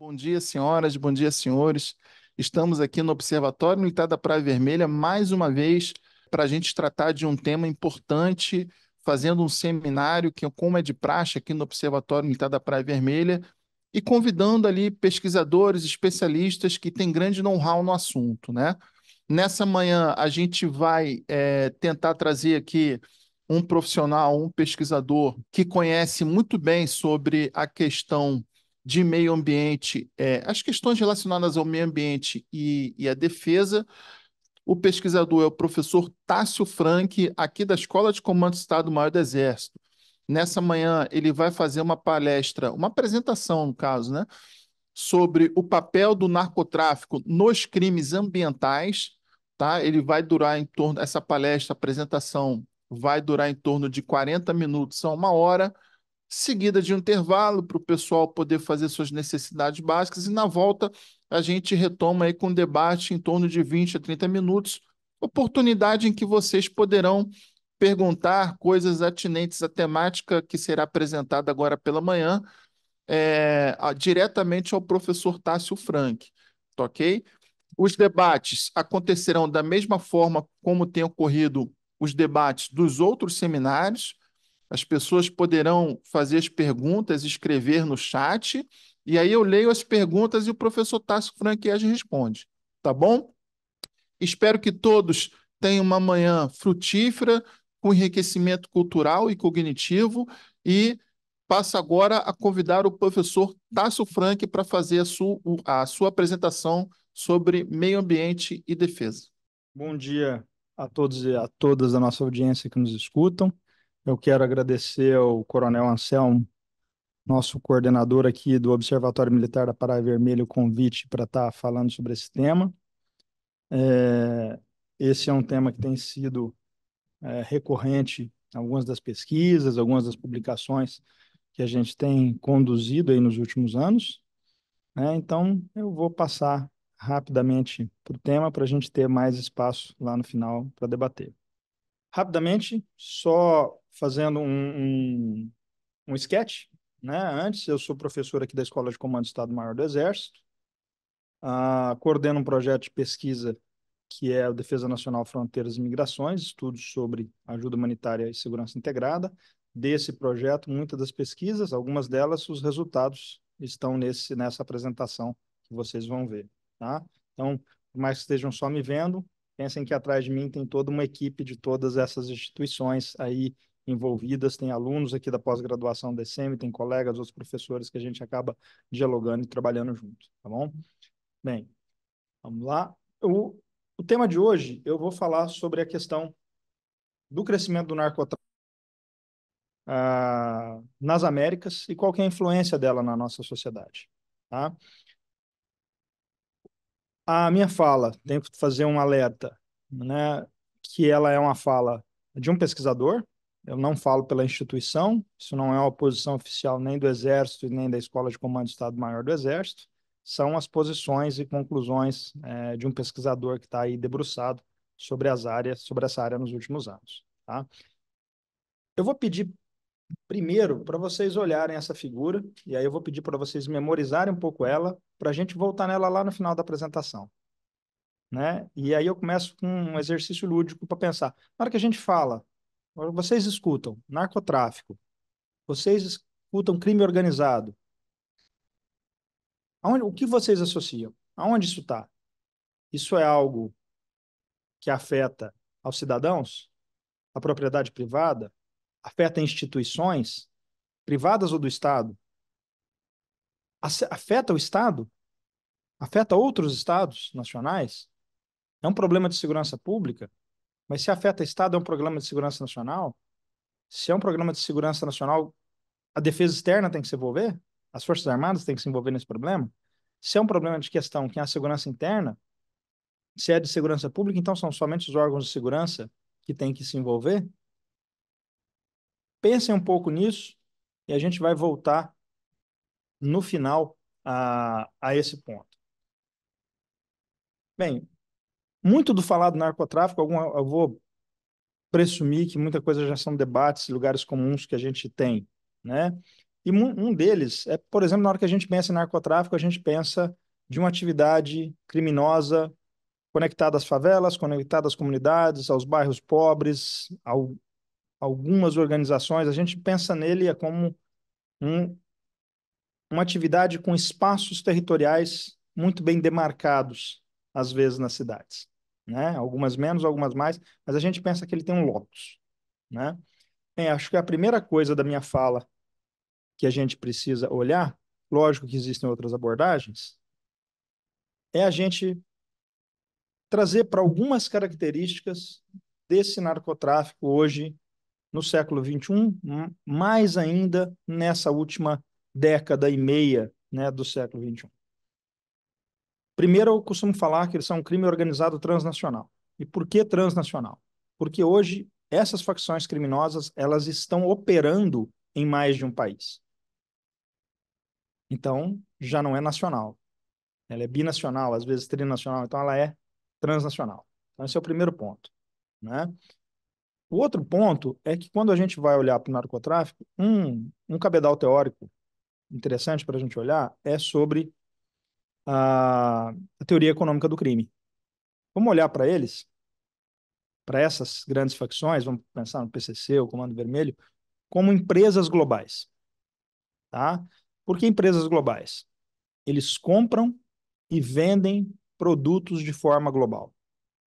Bom dia, senhoras, bom dia, senhores. Estamos aqui no Observatório Militar da Praia Vermelha, mais uma vez, para a gente tratar de um tema importante, fazendo um seminário, que, como é de praxe aqui no Observatório Militar da Praia Vermelha, e convidando ali pesquisadores, especialistas que têm grande know-how no assunto, né? Nessa manhã, a gente vai é, tentar trazer aqui um profissional, um pesquisador que conhece muito bem sobre a questão de meio ambiente, é, as questões relacionadas ao meio ambiente e, e à defesa. O pesquisador é o professor Tássio Franck, aqui da Escola de Comando do Estado-Maior do Exército. Nessa manhã, ele vai fazer uma palestra, uma apresentação, no caso, né, sobre o papel do narcotráfico nos crimes ambientais. Tá? Ele vai durar em torno, essa palestra, apresentação, vai durar em torno de 40 minutos a uma hora seguida de um intervalo para o pessoal poder fazer suas necessidades básicas e na volta a gente retoma aí com um debate em torno de 20 a 30 minutos, oportunidade em que vocês poderão perguntar coisas atinentes à temática que será apresentada agora pela manhã, é, diretamente ao professor Tássio Frank, tá ok? Os debates acontecerão da mesma forma como tem ocorrido os debates dos outros seminários, as pessoas poderão fazer as perguntas, escrever no chat, e aí eu leio as perguntas e o professor Tássio Franquez responde, tá bom? Espero que todos tenham uma manhã frutífera, com enriquecimento cultural e cognitivo, e passo agora a convidar o professor Tássio Franck para fazer a sua, a sua apresentação sobre meio ambiente e defesa. Bom dia a todos e a todas da nossa audiência que nos escutam. Eu quero agradecer ao Coronel Anselmo, nosso coordenador aqui do Observatório Militar da Praia Vermelha, o convite para estar tá falando sobre esse tema. É, esse é um tema que tem sido é, recorrente em algumas das pesquisas, algumas das publicações que a gente tem conduzido aí nos últimos anos. Né? então, eu vou passar rapidamente para o tema para a gente ter mais espaço lá no final para debater. Rapidamente, só fazendo um, um, um sketch. Né? Antes, eu sou professor aqui da Escola de Comando do Estado-Maior do Exército, ah, coordeno um projeto de pesquisa que é o Defesa Nacional Fronteiras e Migrações, estudos sobre ajuda humanitária e segurança integrada. Desse projeto, muitas das pesquisas, algumas delas, os resultados estão nesse, nessa apresentação que vocês vão ver. Tá? Então, por mais que estejam só me vendo, pensem que atrás de mim tem toda uma equipe de todas essas instituições aí envolvidas, tem alunos aqui da pós-graduação da ECM, tem colegas, outros professores que a gente acaba dialogando e trabalhando junto, tá bom? Bem, vamos lá. O, o tema de hoje, eu vou falar sobre a questão do crescimento do narcotráfico ah, nas Américas e qual é a influência dela na nossa sociedade, tá? A minha fala, tenho que fazer um alerta, né, que ela é uma fala de um pesquisador, eu não falo pela instituição, isso não é uma posição oficial nem do Exército nem da Escola de Comando do Estado-Maior do Exército, são as posições e conclusões é, de um pesquisador que está aí debruçado sobre as áreas, sobre essa área nos últimos anos. Tá? Eu vou pedir primeiro para vocês olharem essa figura e aí eu vou pedir para vocês memorizarem um pouco ela para a gente voltar nela lá no final da apresentação. Né? E aí eu começo com um exercício lúdico para pensar. Na hora que a gente fala vocês escutam narcotráfico, vocês escutam crime organizado. Aonde, o que vocês associam? Aonde isso está? Isso é algo que afeta aos cidadãos? A propriedade privada? Afeta instituições privadas ou do Estado? Afeta o Estado? Afeta outros estados nacionais? É um problema de segurança pública? Mas se afeta Estado, é um programa de segurança nacional? Se é um programa de segurança nacional, a defesa externa tem que se envolver? As Forças Armadas têm que se envolver nesse problema? Se é um problema de questão que é a segurança interna, se é de segurança pública, então são somente os órgãos de segurança que têm que se envolver? Pensem um pouco nisso e a gente vai voltar no final a, a esse ponto. Bem, muito do falado narcotráfico, alguma, eu vou presumir que muita coisa já são debates, lugares comuns que a gente tem, né? E um deles é, por exemplo, na hora que a gente pensa em narcotráfico, a gente pensa de uma atividade criminosa conectada às favelas, conectada às comunidades, aos bairros pobres, ao, algumas organizações. A gente pensa nele é como um, uma atividade com espaços territoriais muito bem demarcados, às vezes nas cidades, né? Algumas menos, algumas mais, mas a gente pensa que ele tem um locus, né? Bem, acho que a primeira coisa da minha fala que a gente precisa olhar, lógico que existem outras abordagens, é a gente trazer para algumas características desse narcotráfico hoje no século 21, mais ainda nessa última década e meia né, do século 21. Primeiro, eu costumo falar que eles são um crime organizado transnacional. E por que transnacional? Porque hoje essas facções criminosas elas estão operando em mais de um país. Então, já não é nacional. Ela é binacional, às vezes trinacional, então ela é transnacional. Então, esse é o primeiro ponto. Né? O outro ponto é que quando a gente vai olhar para o narcotráfico, um, um cabedal teórico interessante para a gente olhar é sobre a, a teoria econômica do crime. Vamos olhar para eles, para essas grandes facções, vamos pensar no PCC, o Comando Vermelho, como empresas globais. Tá? Por que empresas globais? Eles compram e vendem produtos de forma global.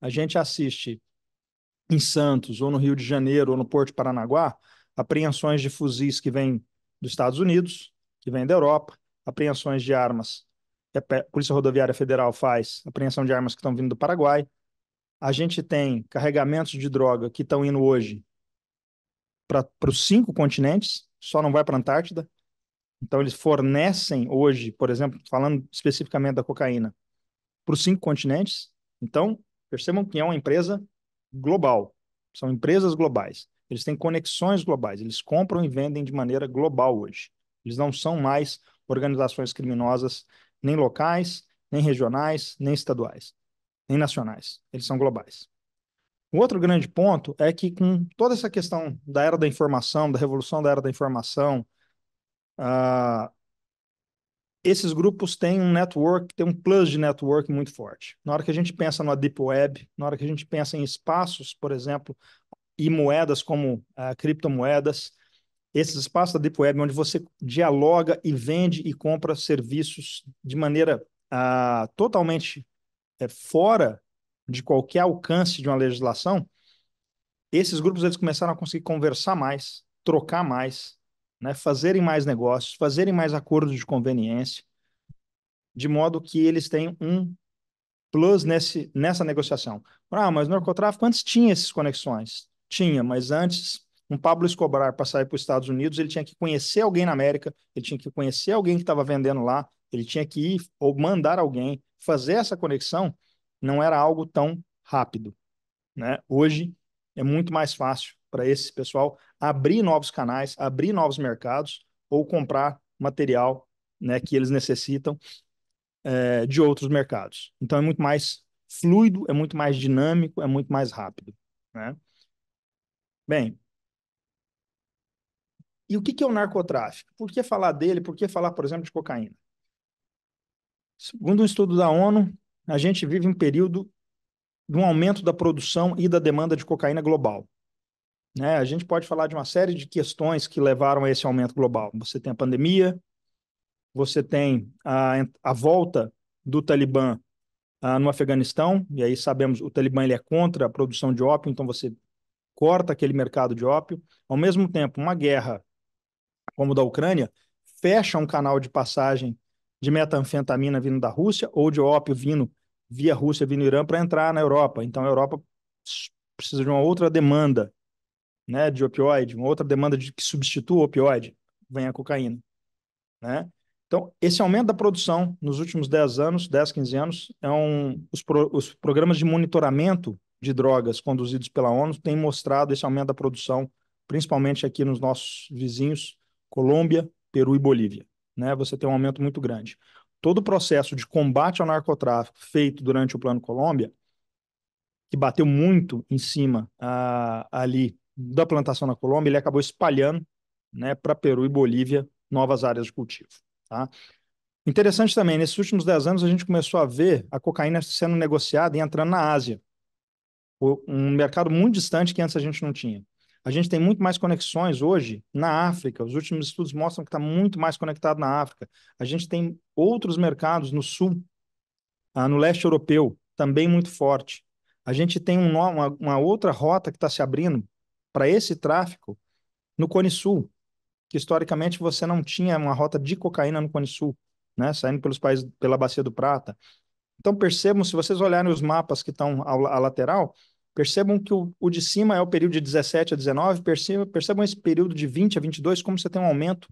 A gente assiste em Santos, ou no Rio de Janeiro, ou no Porto de Paranaguá, apreensões de fuzis que vêm dos Estados Unidos, que vêm da Europa, apreensões de armas que a Polícia Rodoviária Federal faz apreensão de armas que estão vindo do Paraguai. A gente tem carregamentos de droga que estão indo hoje para os cinco continentes, só não vai para a Antártida. Então, eles fornecem hoje, por exemplo, falando especificamente da cocaína, para os cinco continentes. Então, percebam que é uma empresa global. São empresas globais. Eles têm conexões globais. Eles compram e vendem de maneira global hoje. Eles não são mais organizações criminosas nem locais, nem regionais, nem estaduais, nem nacionais. Eles são globais. O outro grande ponto é que, com toda essa questão da era da informação, da revolução da era da informação, uh, esses grupos têm um network, têm um plus de network muito forte. Na hora que a gente pensa na Deep Web, na hora que a gente pensa em espaços, por exemplo, e moedas como uh, criptomoedas, esses espaços da Deep Web, onde você dialoga e vende e compra serviços de maneira ah, totalmente é, fora de qualquer alcance de uma legislação, esses grupos eles começaram a conseguir conversar mais, trocar mais, né, fazerem mais negócios, fazerem mais acordos de conveniência, de modo que eles têm um plus nesse, nessa negociação. Ah, mas o narcotráfico antes tinha essas conexões. Tinha, mas antes um Pablo Escobar para sair para os Estados Unidos, ele tinha que conhecer alguém na América, ele tinha que conhecer alguém que estava vendendo lá, ele tinha que ir ou mandar alguém fazer essa conexão, não era algo tão rápido. Né? Hoje é muito mais fácil para esse pessoal abrir novos canais, abrir novos mercados ou comprar material né, que eles necessitam é, de outros mercados. Então é muito mais fluido, é muito mais dinâmico, é muito mais rápido. Né? Bem, e o que, é o narcotráfico? Por que falar dele? Por que falar, por exemplo, de cocaína? Segundo um estudo da ONU, a gente vive um período de um aumento da produção e da demanda de cocaína global. Né? A gente pode falar de uma série de questões que levaram a esse aumento global. Você tem a pandemia, você tem a, a volta do Talibã uh, no Afeganistão, e aí sabemos o Talibã ele é contra a produção de ópio, então você corta aquele mercado de ópio. Ao mesmo tempo, uma guerra como o da Ucrânia, fecha um canal de passagem de metanfetamina vindo da Rússia ou de ópio vindo via Rússia, vindo Irã, para entrar na Europa. Então, a Europa precisa de uma outra demanda né, de opioide, uma outra demanda de, que substitua o opioide, vem a cocaína. Né? Então, esse aumento da produção nos últimos 10 anos, 10, 15 anos, é um, os, pro, os programas de monitoramento de drogas conduzidos pela ONU têm mostrado esse aumento da produção, principalmente aqui nos nossos vizinhos, Colômbia, Peru e Bolívia. Né? Você tem um aumento muito grande. Todo o processo de combate ao narcotráfico feito durante o Plano Colômbia, que bateu muito em cima ah, ali da plantação na Colômbia, ele acabou espalhando né, para Peru e Bolívia novas áreas de cultivo. Tá? Interessante também, nesses últimos 10 anos a gente começou a ver a cocaína sendo negociada e entrando na Ásia. Um mercado muito distante que antes a gente não tinha. A gente tem muito mais conexões hoje na África. Os últimos estudos mostram que está muito mais conectado na África. A gente tem outros mercados no sul, ah, no leste europeu, também muito forte. A gente tem um, uma, uma outra rota que está se abrindo para esse tráfico no Cone Sul, que historicamente você não tinha uma rota de cocaína no Cone Sul, né? saindo pelos países pela Bacia do Prata. Então percebam, se vocês olharem os mapas que estão à lateral, Percebam que o, o, de cima é o período de 17 a 19, percebam, percebam esse período de 20 a 22, como você tem um aumento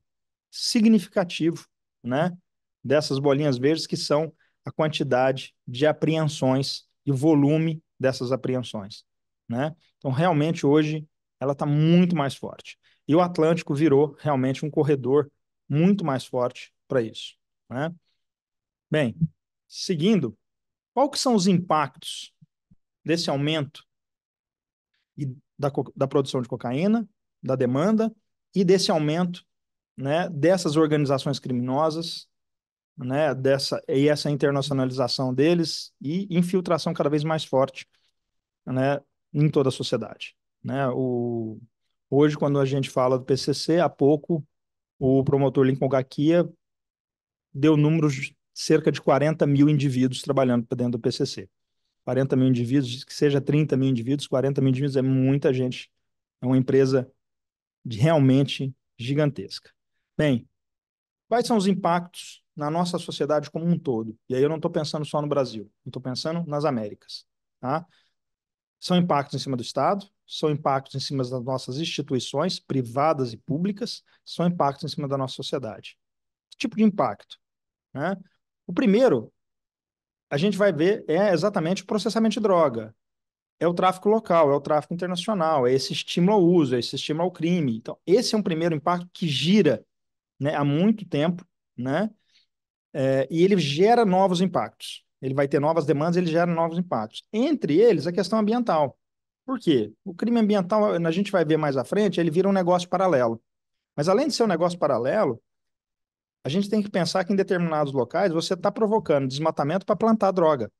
significativo né, dessas bolinhas verdes, que são a quantidade de apreensões e volume dessas apreensões. Né? Então, realmente, hoje, ela está muito mais forte. E o Atlântico virou realmente um corredor muito mais forte para isso. Né? Bem, seguindo, qual que são os impactos desse aumento e da, da produção de cocaína, da demanda e desse aumento né, dessas organizações criminosas, né, dessa, e essa internacionalização deles e infiltração cada vez mais forte né, em toda a sociedade. Né? O, hoje, quando a gente fala do PCC, há pouco o promotor Lincoln Gaquia deu números de cerca de 40 mil indivíduos trabalhando dentro do PCC. 40 mil indivíduos, que seja 30 mil indivíduos, 40 mil indivíduos é muita gente. É uma empresa realmente gigantesca. Bem, quais são os impactos na nossa sociedade como um todo? E aí eu não estou pensando só no Brasil, eu estou pensando nas Américas. Tá? São impactos em cima do Estado, são impactos em cima das nossas instituições, privadas e públicas, são impactos em cima da nossa sociedade. Que tipo de impacto? Né? O primeiro a gente vai ver é exatamente o processamento de droga. É o tráfico local, é o tráfico internacional, é esse estímulo ao uso, é esse estímulo ao crime. Então, esse é um primeiro impacto que gira né, há muito tempo, né? É, e ele gera novos impactos. Ele vai ter novas demandas, ele gera novos impactos. Entre eles, a questão ambiental. Por quê? O crime ambiental, a gente vai ver mais à frente, ele vira um negócio paralelo. Mas além de ser um negócio paralelo, a gente tem que pensar que em determinados locais você está provocando desmatamento para plantar droga.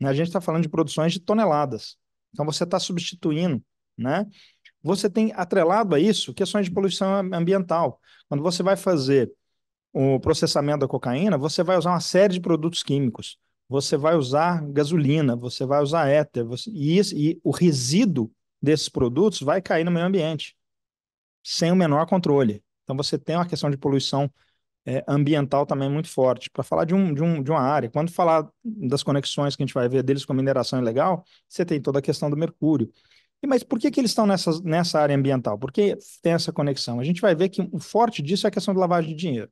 Né? A gente está falando de produções de toneladas. Então você está substituindo, né? Você tem atrelado a isso questões de poluição ambiental. Quando você vai fazer o processamento da cocaína, você vai usar uma série de produtos químicos. Você vai usar gasolina, você vai usar éter, você... e, isso, e o resíduo desses produtos vai cair no meio ambiente sem o menor controle. Então você tem uma questão de poluição ambiental é, ambiental também é muito forte. Para falar de, um, de, um, de uma área, quando falar das conexões que a gente vai ver deles com mineração ilegal, você tem toda a questão do mercúrio. E, mas por que, que eles estão nessa, nessa área ambiental? Por que tem essa conexão? A gente vai ver que o forte disso é a questão de lavagem de dinheiro.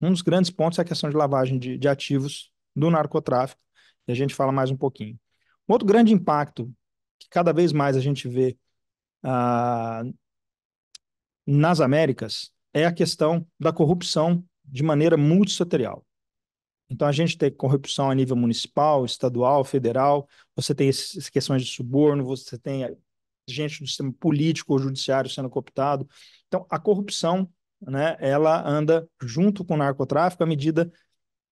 Um dos grandes pontos é a questão de lavagem de, de ativos do narcotráfico, e a gente fala mais um pouquinho. Um outro grande impacto que cada vez mais a gente vê ah, nas Américas é a questão da corrupção de maneira multissetorial. Então, a gente tem corrupção a nível municipal, estadual, federal, você tem essas questões de suborno, você tem gente do sistema político ou judiciário sendo cooptado. Então, a corrupção, né, ela anda junto com o narcotráfico à medida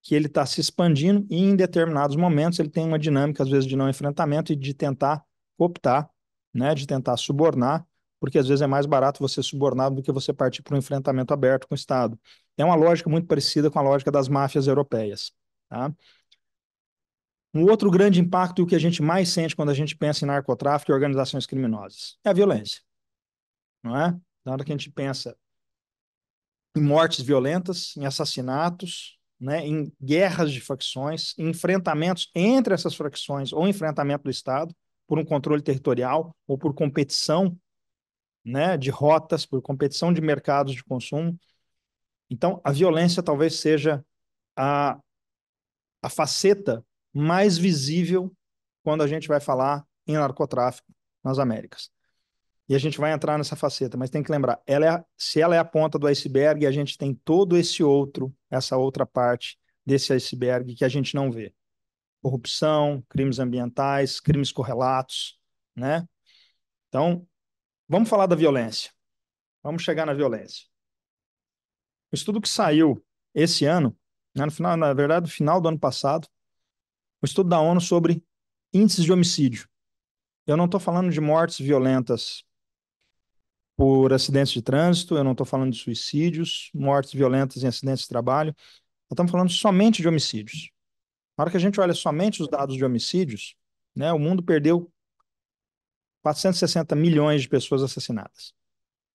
que ele está se expandindo e em determinados momentos ele tem uma dinâmica, às vezes, de não enfrentamento e de tentar cooptar, né, de tentar subornar, porque às vezes é mais barato você subornar do que você partir para um enfrentamento aberto com o Estado. É uma lógica muito parecida com a lógica das máfias europeias. Tá? Um outro grande impacto e o que a gente mais sente quando a gente pensa em narcotráfico e organizações criminosas é a violência. Não é? Na hora que a gente pensa em mortes violentas, em assassinatos, né, em guerras de facções, em enfrentamentos entre essas facções ou enfrentamento do Estado por um controle territorial ou por competição né, de rotas, por competição de mercados de consumo. Então, a violência talvez seja a, a faceta mais visível quando a gente vai falar em narcotráfico nas Américas. E a gente vai entrar nessa faceta, mas tem que lembrar, ela é, se ela é a ponta do iceberg, a gente tem todo esse outro, essa outra parte desse iceberg que a gente não vê. Corrupção, crimes ambientais, crimes correlatos, né? Então, vamos falar da violência. Vamos chegar na violência. O estudo que saiu esse ano, né, no final, na verdade, no final do ano passado, o estudo da ONU sobre índices de homicídio. Eu não estou falando de mortes violentas por acidentes de trânsito, eu não estou falando de suicídios, mortes violentas em acidentes de trabalho. Nós estamos falando somente de homicídios. Na hora que a gente olha somente os dados de homicídios, né, o mundo perdeu 460 milhões de pessoas assassinadas.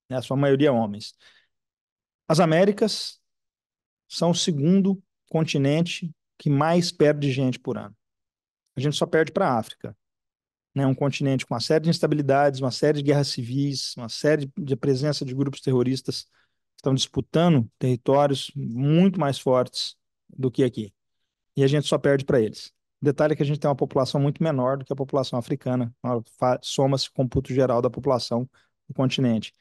Né, a sua maioria homens. As Américas são o segundo continente que mais perde gente por ano. A gente só perde para a África. Né? Um continente com uma série de instabilidades, uma série de guerras civis, uma série de presença de grupos terroristas que estão disputando territórios muito mais fortes do que aqui. E a gente só perde para eles. O detalhe é que a gente tem uma população muito menor do que a população africana. Soma-se o computo geral da população do continente.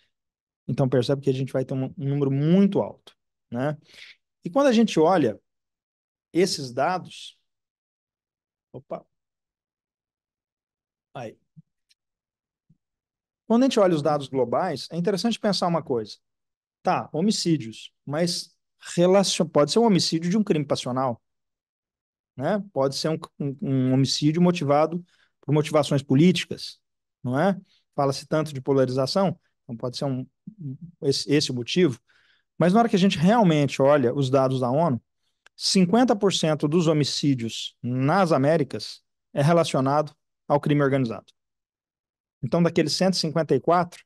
Então percebe que a gente vai ter um, um número muito alto, né? E quando a gente olha esses dados, opa, aí, quando a gente olha os dados globais, é interessante pensar uma coisa. Tá, homicídios, mas relacion... pode ser um homicídio de um crime passional, né? Pode ser um, um, um homicídio motivado por motivações políticas, não é? Fala-se tanto de polarização, então pode ser um, esse, esse motivo, mas na hora que a gente realmente olha os dados da ONU, 50% dos homicídios nas Américas é relacionado ao crime organizado. Então, daqueles 154,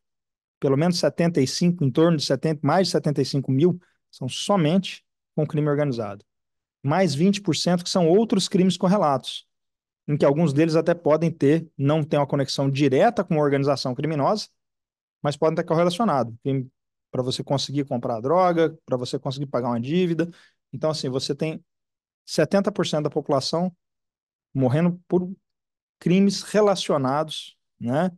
pelo menos 75, em torno de 70, mais de 75 mil, são somente com crime organizado. Mais 20% que são outros crimes correlatos, em que alguns deles até podem ter, não tem uma conexão direta com uma organização criminosa, mas podem estar correlacionados. Para você conseguir comprar droga, para você conseguir pagar uma dívida. Então, assim, você tem 70% da população morrendo por crimes relacionados, né?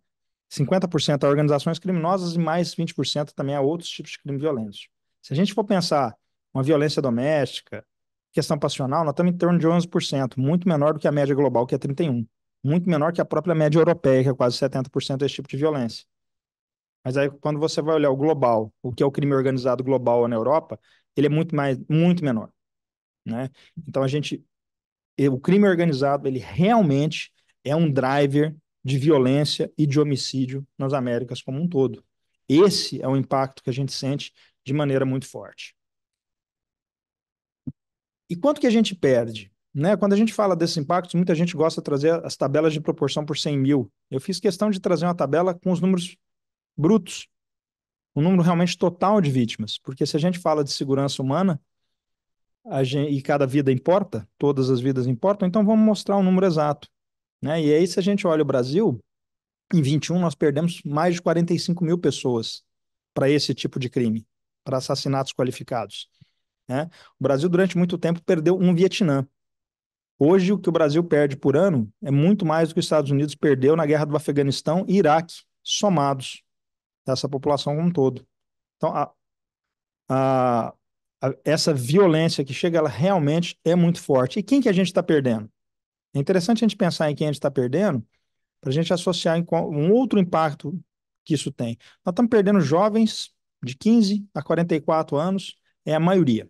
50% a organizações criminosas e mais 20% também a outros tipos de crime violentos. Se a gente for pensar uma violência doméstica, questão passional, nós estamos em torno de 11%, muito menor do que a média global, que é 31%, muito menor que a própria média europeia, que é quase 70% desse tipo de violência. Mas aí quando você vai olhar o global, o que é o crime organizado global na Europa, ele é muito mais, muito menor, né? Então a gente, o crime organizado ele realmente é um driver de violência e de homicídio nas Américas como um todo. Esse é o impacto que a gente sente de maneira muito forte. E quanto que a gente perde? Né? Quando a gente fala desses impactos, muita gente gosta de trazer as tabelas de proporção por 100 mil. Eu fiz questão de trazer uma tabela com os números brutos, o número realmente total de vítimas, porque se a gente fala de segurança humana gente, e cada vida importa, todas as vidas importam, então vamos mostrar o um número exato. Né? E aí, se a gente olha o Brasil, em 21 nós perdemos mais de 45 mil pessoas para esse tipo de crime, para assassinatos qualificados. Né? O Brasil, durante muito tempo, perdeu um Vietnã. Hoje, o que o Brasil perde por ano é muito mais do que os Estados Unidos perdeu na guerra do Afeganistão e Iraque, somados dessa população como um todo. Então, a, a, a, essa violência que chega, ela realmente é muito forte. E quem que a gente está perdendo? É interessante a gente pensar em quem a gente está perdendo, para a gente associar em, um outro impacto que isso tem. Nós estamos perdendo jovens de 15 a 44 anos, é a maioria.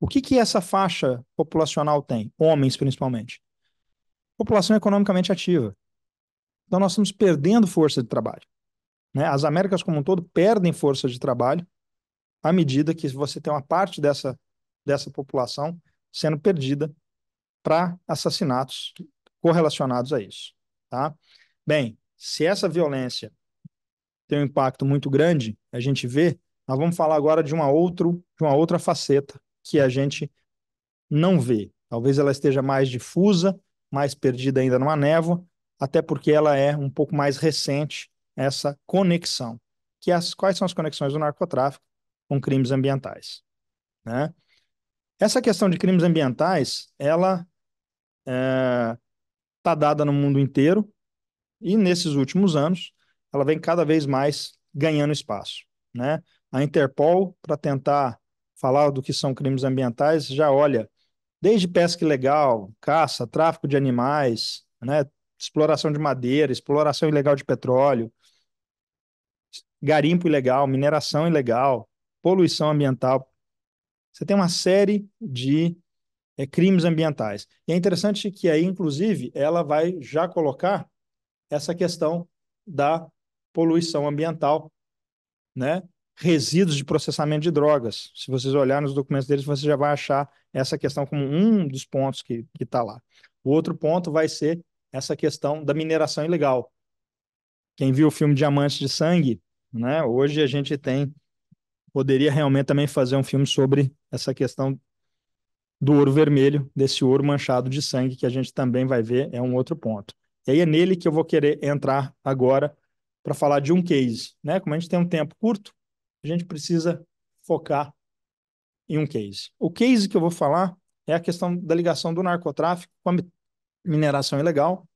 O que, que essa faixa populacional tem? Homens, principalmente. População economicamente ativa. Então, nós estamos perdendo força de trabalho. Né? As Américas como um todo perdem força de trabalho à medida que você tem uma parte dessa, dessa população sendo perdida para assassinatos correlacionados a isso. Tá? Bem, se essa violência tem um impacto muito grande, a gente vê, nós vamos falar agora de uma, outro, de uma outra faceta que a gente não vê. Talvez ela esteja mais difusa, mais perdida ainda numa névoa, até porque ela é um pouco mais recente essa conexão. Que é as, quais são as conexões do narcotráfico com crimes ambientais? Né? Essa questão de crimes ambientais, ela está é, tá dada no mundo inteiro e nesses últimos anos ela vem cada vez mais ganhando espaço. Né? A Interpol, para tentar falar do que são crimes ambientais, já olha desde pesca ilegal, caça, tráfico de animais, né? exploração de madeira, exploração ilegal de petróleo, garimpo ilegal, mineração ilegal, poluição ambiental. Você tem uma série de é, crimes ambientais. E é interessante que aí, inclusive, ela vai já colocar essa questão da poluição ambiental, né? resíduos de processamento de drogas. Se vocês olharem nos documentos deles, você já vai achar essa questão como um dos pontos que está lá. O outro ponto vai ser essa questão da mineração ilegal. Quem viu o filme Diamantes de Sangue, né? Hoje a gente tem poderia realmente também fazer um filme sobre essa questão do ouro vermelho, desse ouro manchado de sangue que a gente também vai ver, é um outro ponto. E aí é nele que eu vou querer entrar agora para falar de um case, né? Como a gente tem um tempo curto, a gente precisa focar em um case. O case que eu vou falar é a questão da ligação do narcotráfico com a mineração ilegal,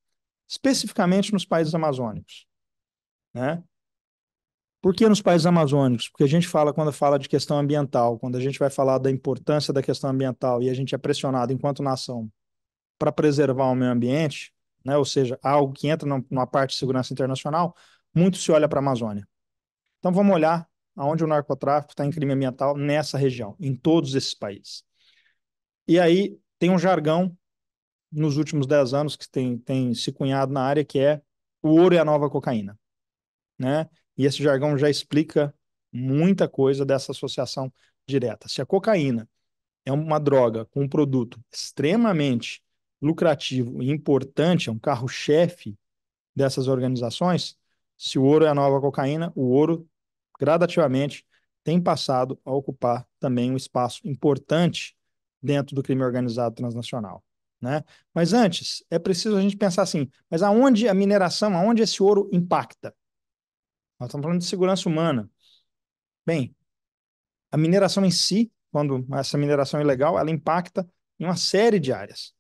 especificamente nos países amazônicos, né? Por que nos países amazônicos? Porque a gente fala, quando fala de questão ambiental, quando a gente vai falar da importância da questão ambiental e a gente é pressionado enquanto nação para preservar o meio ambiente, né, ou seja, algo que entra numa parte de segurança internacional, muito se olha para a Amazônia. Então vamos olhar aonde o narcotráfico está em crime ambiental nessa região, em todos esses países. E aí tem um jargão nos últimos 10 anos que tem, tem se cunhado na área que é o ouro e a nova cocaína. Né? E esse jargão já explica muita coisa dessa associação direta. Se a cocaína é uma droga com um produto extremamente lucrativo e importante, é um carro-chefe dessas organizações, se o ouro é a nova cocaína, o ouro gradativamente tem passado a ocupar também um espaço importante dentro do crime organizado transnacional. Né? Mas antes, é preciso a gente pensar assim, mas aonde a mineração, aonde esse ouro impacta? Nós estamos falando de segurança humana. Bem, a mineração em si, quando essa mineração é ilegal, ela impacta em uma série de áreas.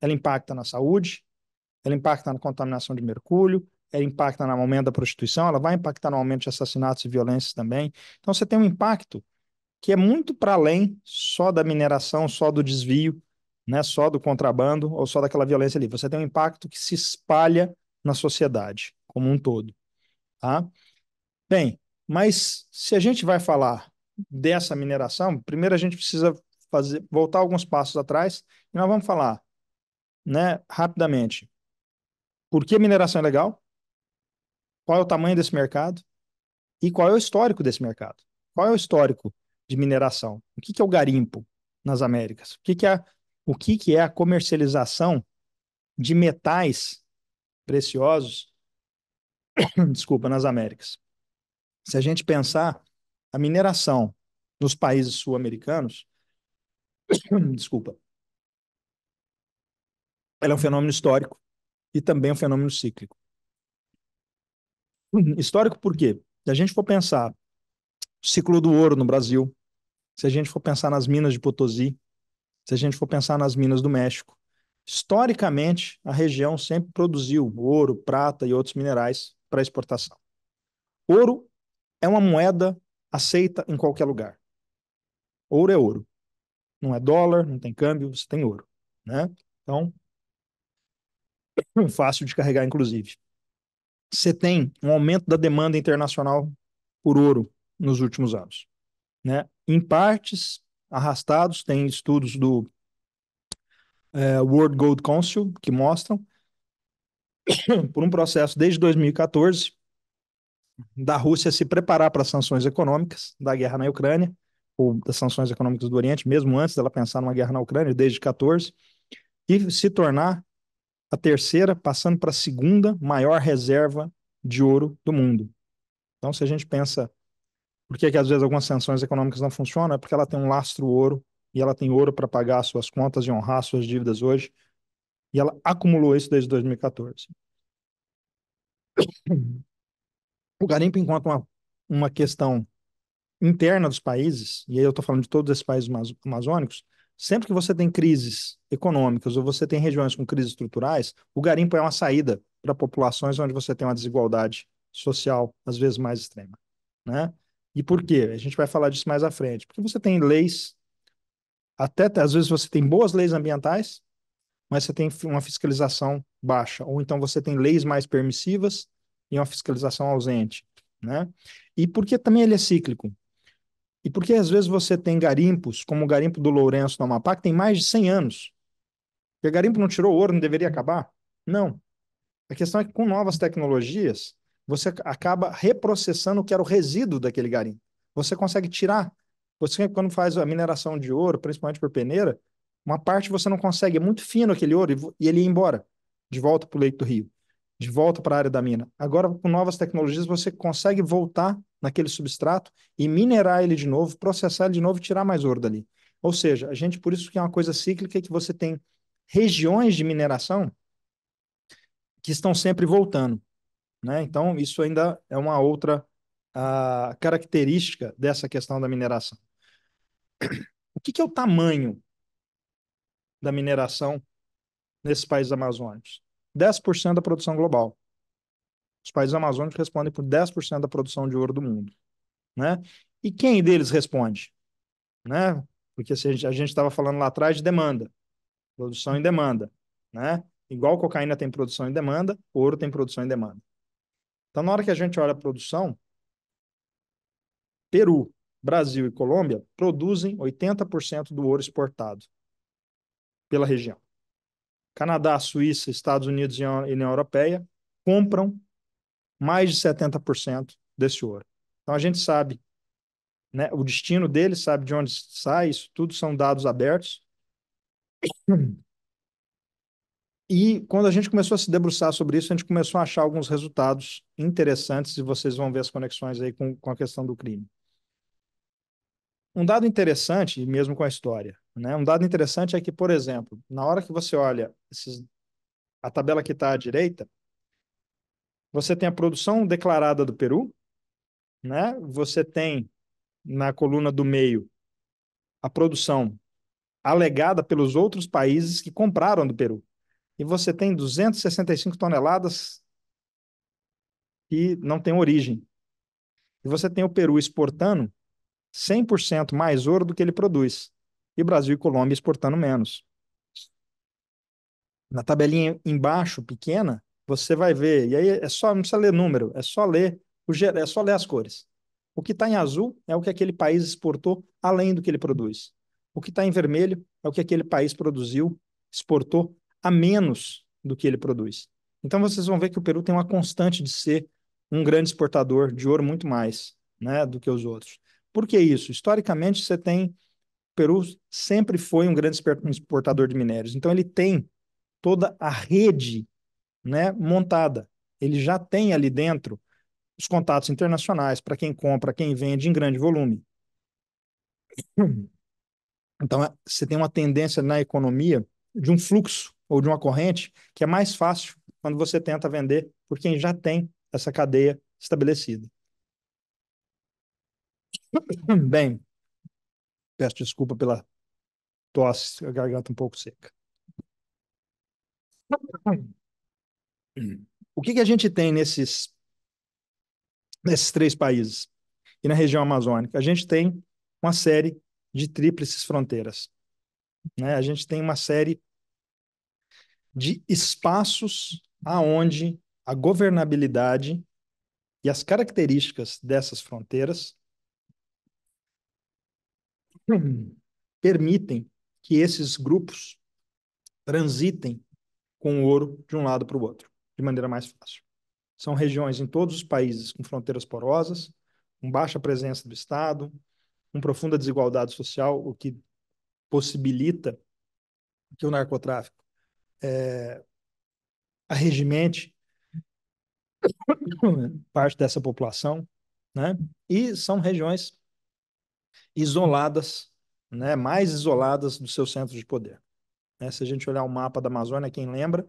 Ela impacta na saúde, ela impacta na contaminação de mercúrio, ela impacta no aumento da prostituição, ela vai impactar no aumento de assassinatos e violências também. Então você tem um impacto que é muito para além só da mineração, só do desvio, né, só do contrabando ou só daquela violência ali. Você tem um impacto que se espalha na sociedade como um todo, tá? Bem, mas se a gente vai falar dessa mineração, primeiro a gente precisa fazer, voltar alguns passos atrás e nós vamos falar né, rapidamente por que mineração é legal, qual é o tamanho desse mercado e qual é o histórico desse mercado. Qual é o histórico de mineração? O que, que é o garimpo nas Américas? O que, que, é, o que, que é a comercialização de metais preciosos desculpa, nas Américas. Se a gente pensar a mineração nos países sul-americanos, desculpa, ela é um fenômeno histórico e também é um fenômeno cíclico. Histórico por quê? Se a gente for pensar o ciclo do ouro no Brasil, se a gente for pensar nas minas de Potosí, se a gente for pensar nas minas do México, historicamente a região sempre produziu ouro, prata e outros minerais para exportação. Ouro é uma moeda aceita em qualquer lugar. Ouro é ouro. Não é dólar, não tem câmbio, você tem ouro. Né? Então, fácil de carregar, inclusive. Você tem um aumento da demanda internacional por ouro nos últimos anos. Né? Em partes, arrastados, tem estudos do é, World Gold Council que mostram, por um processo desde 2014, da Rússia se preparar para as sanções econômicas da guerra na Ucrânia, ou das sanções econômicas do Oriente, mesmo antes dela pensar numa guerra na Ucrânia, desde 14, e se tornar a terceira, passando para a segunda maior reserva de ouro do mundo. Então, se a gente pensa por que, que às vezes algumas sanções econômicas não funcionam, é porque ela tem um lastro ouro e ela tem ouro para pagar suas contas e honrar suas dívidas hoje, e ela acumulou isso desde 2014 o garimpo, enquanto uma, uma questão interna dos países, e aí eu estou falando de todos esses países amazônicos, sempre que você tem crises econômicas ou você tem regiões com crises estruturais, o garimpo é uma saída para populações onde você tem uma desigualdade social, às vezes mais extrema. Né? E por quê? A gente vai falar disso mais à frente. Porque você tem leis, até às vezes você tem boas leis ambientais, mas você tem uma fiscalização baixa, ou então você tem leis mais permissivas e uma fiscalização ausente, né? E porque também ele é cíclico. E porque às vezes você tem garimpos, como o garimpo do Lourenço no Amapá, que tem mais de 100 anos. Porque o garimpo não tirou ouro, não deveria acabar? Não. A questão é que com novas tecnologias, você acaba reprocessando o que era o resíduo daquele garimpo. Você consegue tirar. Você, quando faz a mineração de ouro, principalmente por peneira, uma parte você não consegue, é muito fino aquele ouro e ele ia embora, de volta para o leito do rio de volta para a área da mina. Agora, com novas tecnologias, você consegue voltar naquele substrato e minerar ele de novo, processar ele de novo e tirar mais ouro dali. Ou seja, a gente, por isso que é uma coisa cíclica, que você tem regiões de mineração que estão sempre voltando. Né? Então, isso ainda é uma outra característica dessa questão da mineração. O que, que é o tamanho da mineração nesses países amazônicos? 10% da produção global. Os países amazônicos respondem por 10% da produção de ouro do mundo. Né? E quem deles responde? Né? Porque a gente estava falando lá atrás de demanda, produção e demanda. Né? Igual cocaína tem produção e demanda, ouro tem produção e demanda. Então, na hora que a gente olha a produção, Peru, Brasil e Colômbia produzem 80% do ouro exportado pela região. Canadá, Suíça, Estados Unidos e União Europeia compram mais de 70% desse ouro. Então a gente sabe né, o destino deles, sabe de onde sai, isso tudo são dados abertos. E quando a gente começou a se debruçar sobre isso, a gente começou a achar alguns resultados interessantes e vocês vão ver as conexões aí com, com a questão do crime. Um dado interessante, mesmo com a história, né? Um dado interessante é que, por exemplo, na hora que você olha esses, a tabela que está à direita, você tem a produção declarada do Peru, né? você tem na coluna do meio a produção alegada pelos outros países que compraram do Peru. E você tem 265 toneladas que não tem origem. E você tem o Peru exportando 100% mais ouro do que ele produz e Brasil e Colômbia exportando menos. Na tabelinha embaixo, pequena, você vai ver, e aí é só, não precisa ler número, é só ler, o, é só ler as cores. O que está em azul é o que aquele país exportou além do que ele produz. O que está em vermelho é o que aquele país produziu, exportou a menos do que ele produz. Então vocês vão ver que o Peru tem uma constante de ser um grande exportador de ouro muito mais né, do que os outros. Por que isso? Historicamente, você tem Peru sempre foi um grande exportador de minérios. Então, ele tem toda a rede né, montada. Ele já tem ali dentro os contatos internacionais para quem compra, quem vende em grande volume. Então, é, você tem uma tendência na economia de um fluxo ou de uma corrente que é mais fácil quando você tenta vender por quem já tem essa cadeia estabelecida. Bem, Peço desculpa pela tosse, a garganta um pouco seca. O que, que a gente tem nesses, nesses três países e na região amazônica? A gente tem uma série de tríplices fronteiras. Né? A gente tem uma série de espaços aonde a governabilidade e as características dessas fronteiras permitem que esses grupos transitem com o ouro de um lado para o outro, de maneira mais fácil. São regiões em todos os países com fronteiras porosas, com baixa presença do Estado, com profunda desigualdade social, o que possibilita que o narcotráfico é, arregimente parte dessa população, né? E são regiões isoladas, né, mais isoladas do seu centro de poder. Né? Se a gente olhar o mapa da Amazônia, quem lembra,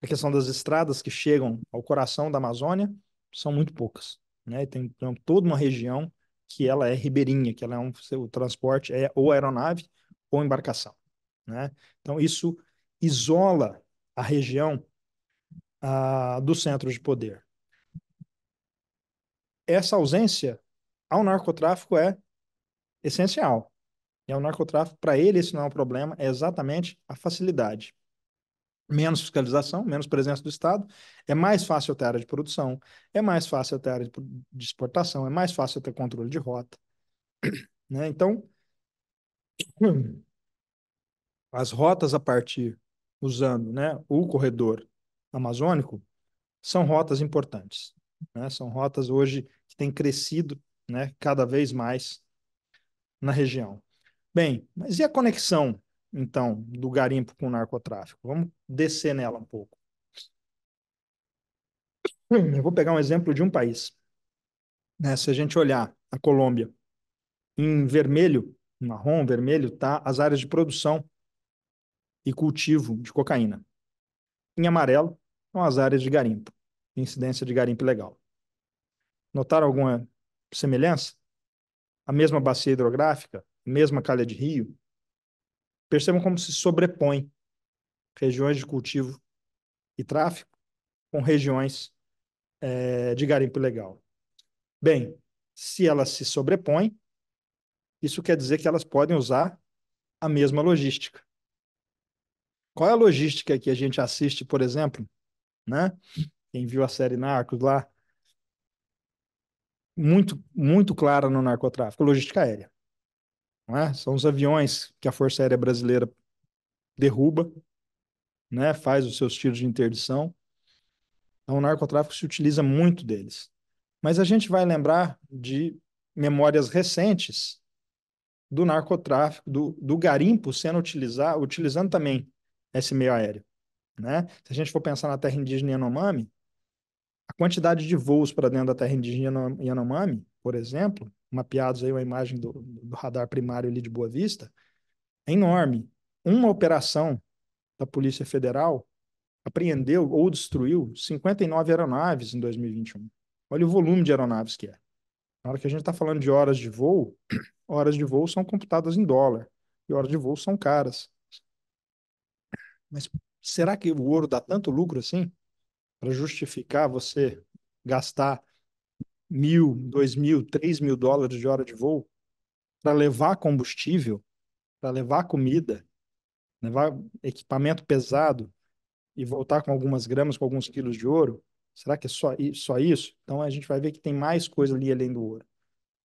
a questão das estradas que chegam ao coração da Amazônia são muito poucas. Né? Tem então, toda uma região que ela é ribeirinha, que ela é um, o transporte é ou aeronave ou embarcação. Né? Então, isso isola a região do centro de poder. Essa ausência ao narcotráfico é essencial. E é o narcotráfico, para ele, esse não é um problema, é exatamente a facilidade. Menos fiscalização, menos presença do Estado, é mais fácil ter área de produção, é mais fácil ter área de exportação, é mais fácil ter controle de rota. Né? Então, as rotas a partir, usando né, o corredor amazônico, são rotas importantes. Né? São rotas hoje que têm crescido né, cada vez mais na região. Bem, mas e a conexão, então, do garimpo com o narcotráfico? Vamos descer nela um pouco. Eu vou pegar um exemplo de um país. Né, se a gente olhar a Colômbia, em vermelho, marrom, vermelho, tá as áreas de produção e cultivo de cocaína. Em amarelo, são as áreas de garimpo, incidência de garimpo ilegal. Notaram alguma semelhança? a mesma bacia hidrográfica, a mesma calha de rio, percebam como se sobrepõem regiões de cultivo e tráfico com regiões é, de garimpo ilegal. Bem, se elas se sobrepõem, isso quer dizer que elas podem usar a mesma logística. Qual é a logística que a gente assiste, por exemplo, né? Quem viu a série Narcos lá, muito, muito clara no narcotráfico, logística aérea. É? São os aviões que a Força Aérea Brasileira derruba, né? faz os seus tiros de interdição. Então, o narcotráfico se utiliza muito deles. Mas a gente vai lembrar de memórias recentes do narcotráfico, do, do garimpo sendo utilizado, utilizando também esse meio aéreo. Né? Se a gente for pensar na terra indígena Yanomami, a quantidade de voos para dentro da terra indígena Yanomami, por exemplo, mapeados aí uma imagem do, do radar primário ali de Boa Vista, é enorme. Uma operação da Polícia Federal apreendeu ou destruiu 59 aeronaves em 2021. Olha o volume de aeronaves que é. Na hora que a gente está falando de horas de voo, horas de voo são computadas em dólar e horas de voo são caras. Mas será que o ouro dá tanto lucro assim? para justificar você gastar mil, dois mil, três mil dólares de hora de voo para levar combustível, para levar comida, levar equipamento pesado e voltar com algumas gramas, com alguns quilos de ouro? Será que é só, só isso? Então a gente vai ver que tem mais coisa ali além do ouro.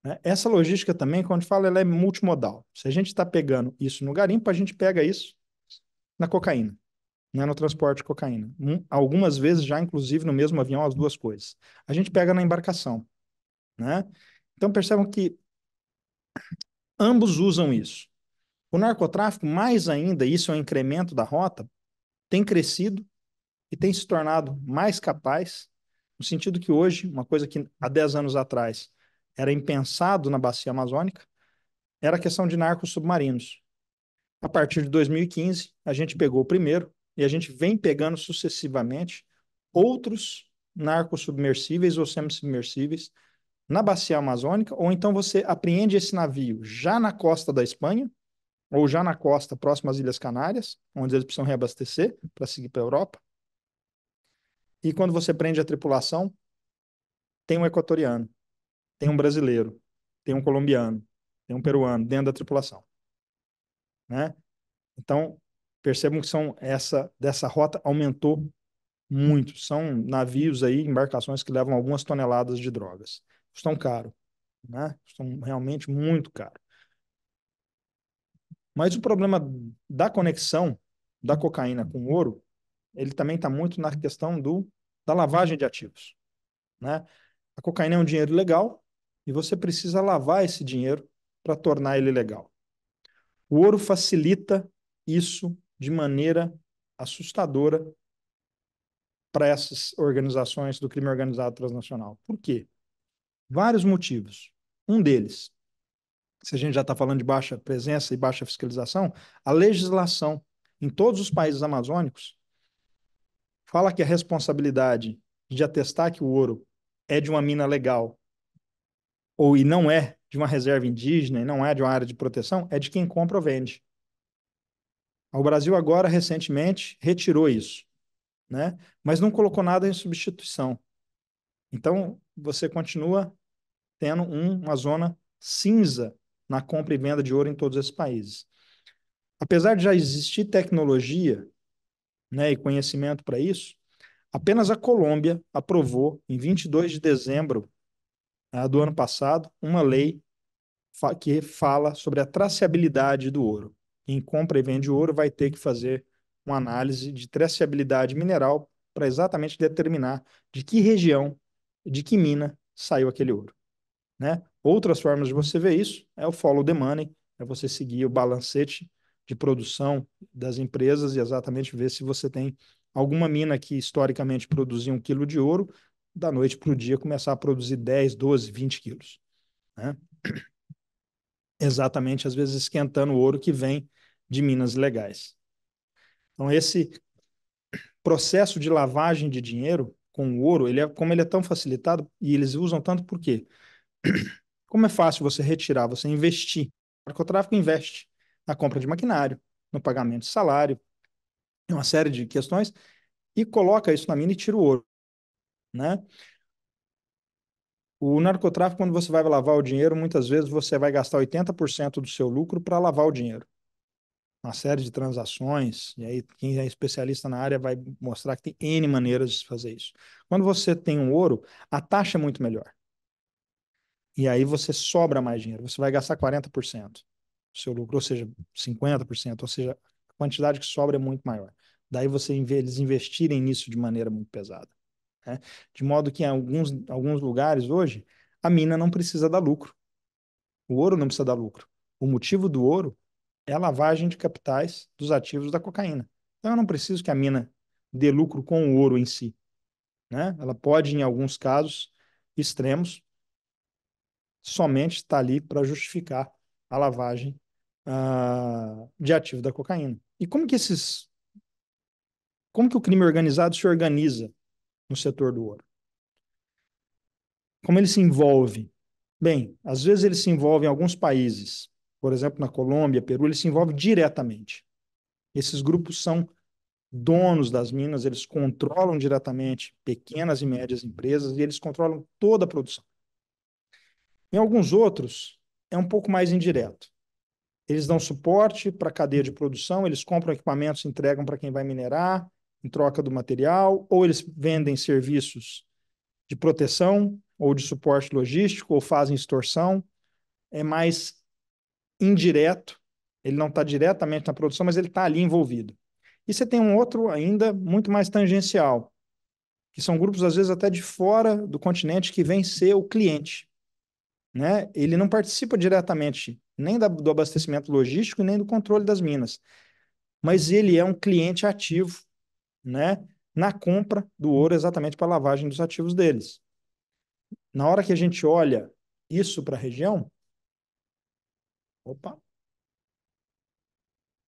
Né? Essa logística também, quando a gente fala, ela é multimodal. Se a gente está pegando isso no garimpo, a gente pega isso na cocaína né, no transporte de cocaína. Um, algumas vezes já, inclusive, no mesmo avião, as duas coisas. A gente pega na embarcação. Né? Então percebam que ambos usam isso. O narcotráfico, mais ainda, isso é um incremento da rota, tem crescido e tem se tornado mais capaz, no sentido que hoje, uma coisa que há 10 anos atrás era impensado na bacia amazônica, era a questão de narcos submarinos. A partir de 2015, a gente pegou o primeiro, e a gente vem pegando sucessivamente outros submersíveis ou semissubmersíveis na bacia amazônica, ou então você apreende esse navio já na costa da Espanha, ou já na costa próxima às Ilhas Canárias, onde eles precisam reabastecer para seguir para a Europa. E quando você prende a tripulação, tem um equatoriano, tem um brasileiro, tem um colombiano, tem um peruano dentro da tripulação. Né? Então, Percebam que são essa dessa rota aumentou muito. São navios aí, embarcações que levam algumas toneladas de drogas. estão caro, né? realmente muito caro. Mas o problema da conexão da cocaína com ouro, ele também está muito na questão do, da lavagem de ativos. Né? A cocaína é um dinheiro legal e você precisa lavar esse dinheiro para tornar ele legal. O ouro facilita isso de maneira assustadora para essas organizações do crime organizado transnacional. Por quê? Vários motivos. Um deles, se a gente já está falando de baixa presença e baixa fiscalização, a legislação em todos os países amazônicos fala que a responsabilidade de atestar que o ouro é de uma mina legal ou e não é de uma reserva indígena e não é de uma área de proteção é de quem compra ou vende. O Brasil agora, recentemente, retirou isso, né? mas não colocou nada em substituição. Então, você continua tendo um, uma zona cinza na compra e venda de ouro em todos esses países. Apesar de já existir tecnologia né, e conhecimento para isso, apenas a Colômbia aprovou, em 22 de dezembro né, do ano passado, uma lei fa que fala sobre a traceabilidade do ouro quem compra e vende ouro vai ter que fazer uma análise de traceabilidade mineral para exatamente determinar de que região, de que mina saiu aquele ouro. Né? Outras formas de você ver isso é o follow the money, é você seguir o balancete de produção das empresas e exatamente ver se você tem alguma mina que historicamente produzia um quilo de ouro, da noite para o dia começar a produzir 10, 12, 20 quilos. Né? Exatamente, às vezes esquentando o ouro que vem de minas ilegais. Então, esse processo de lavagem de dinheiro com o ouro, ele é, como ele é tão facilitado, e eles usam tanto por quê? Como é fácil você retirar, você investir. O narcotráfico investe na compra de maquinário, no pagamento de salário, uma série de questões, e coloca isso na mina e tira o ouro. Né? O narcotráfico, quando você vai lavar o dinheiro, muitas vezes você vai gastar 80% do seu lucro para lavar o dinheiro uma série de transações, e aí quem é especialista na área vai mostrar que tem N maneiras de fazer isso. Quando você tem um ouro, a taxa é muito melhor. E aí você sobra mais dinheiro, você vai gastar 40% do seu lucro, ou seja, 50%, ou seja, a quantidade que sobra é muito maior. Daí você, eles investirem nisso de maneira muito pesada. Né? De modo que em alguns, alguns lugares hoje, a mina não precisa dar lucro. O ouro não precisa dar lucro. O motivo do ouro é a lavagem de capitais dos ativos da cocaína. Então eu não preciso que a mina dê lucro com o ouro em si. Né? Ela pode, em alguns casos extremos, somente estar tá ali para justificar a lavagem uh, de ativo da cocaína. E como que esses. Como que o crime organizado se organiza no setor do ouro? Como ele se envolve? Bem, às vezes ele se envolve em alguns países por exemplo, na Colômbia, Peru, ele se envolve diretamente. Esses grupos são donos das minas, eles controlam diretamente pequenas e médias empresas e eles controlam toda a produção. Em alguns outros, é um pouco mais indireto. Eles dão suporte para a cadeia de produção, eles compram equipamentos, entregam para quem vai minerar, em troca do material, ou eles vendem serviços de proteção, ou de suporte logístico, ou fazem extorsão. É mais indireto, ele não está diretamente na produção, mas ele está ali envolvido. E você tem um outro ainda muito mais tangencial, que são grupos, às vezes, até de fora do continente, que vem ser o cliente. Né? Ele não participa diretamente nem da, do abastecimento logístico e nem do controle das minas, mas ele é um cliente ativo né? na compra do ouro exatamente para a lavagem dos ativos deles. Na hora que a gente olha isso para a região, Opa.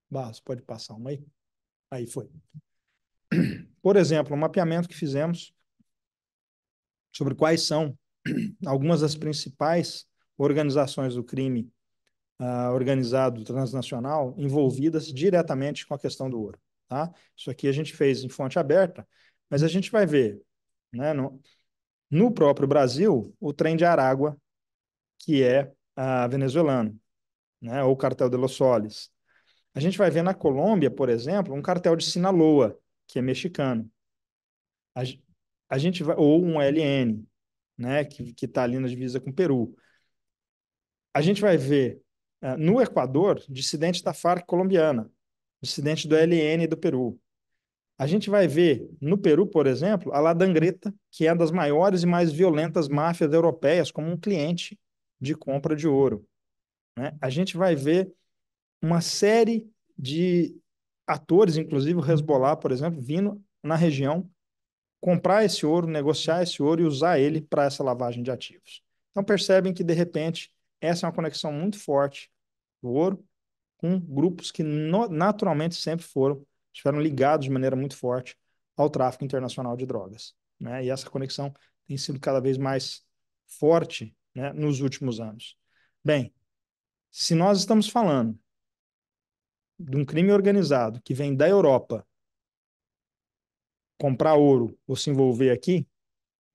Barros, pode passar uma aí? Aí foi. Por exemplo, um mapeamento que fizemos sobre quais são algumas das principais organizações do crime uh, organizado transnacional envolvidas diretamente com a questão do ouro. Tá? Isso aqui a gente fez em fonte aberta, mas a gente vai ver né, no, no próprio Brasil o trem de Arágua, que é uh, venezuelano né, ou cartel de Los Soles. A gente vai ver na Colômbia, por exemplo, um cartel de Sinaloa, que é mexicano. A, a gente vai, ou um LN, né, que está ali na divisa com o Peru. A gente vai ver uh, no Equador dissidente da Farc colombiana, dissidente do LN do Peru. A gente vai ver no Peru, por exemplo, a Ladangreta que é uma das maiores e mais violentas máfias europeias, como um cliente de compra de ouro. Né? A gente vai ver uma série de atores, inclusive o Hezbollah, por exemplo, vindo na região comprar esse ouro, negociar esse ouro e usar ele para essa lavagem de ativos. Então percebem que, de repente, essa é uma conexão muito forte do ouro com grupos que no, naturalmente sempre foram, estiveram ligados de maneira muito forte ao tráfico internacional de drogas. Né? E essa conexão tem sido cada vez mais forte né, nos últimos anos. Bem, se nós estamos falando de um crime organizado que vem da Europa comprar ouro ou se envolver aqui,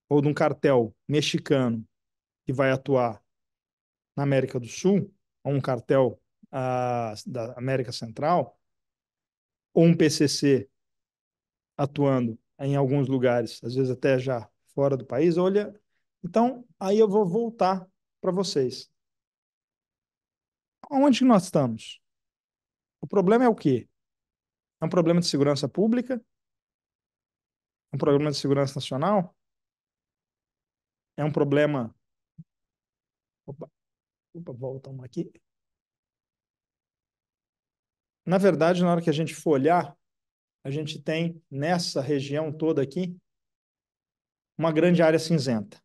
ou de um cartel mexicano que vai atuar na América do Sul, ou um cartel ah, da América Central, ou um PCC atuando em alguns lugares, às vezes até já fora do país, olha. Então, aí eu vou voltar para vocês onde nós estamos? O problema é o quê? É um problema de segurança pública? É um problema de segurança nacional? É um problema. Opa, opa volta uma aqui. Na verdade, na hora que a gente for olhar, a gente tem nessa região toda aqui uma grande área cinzenta,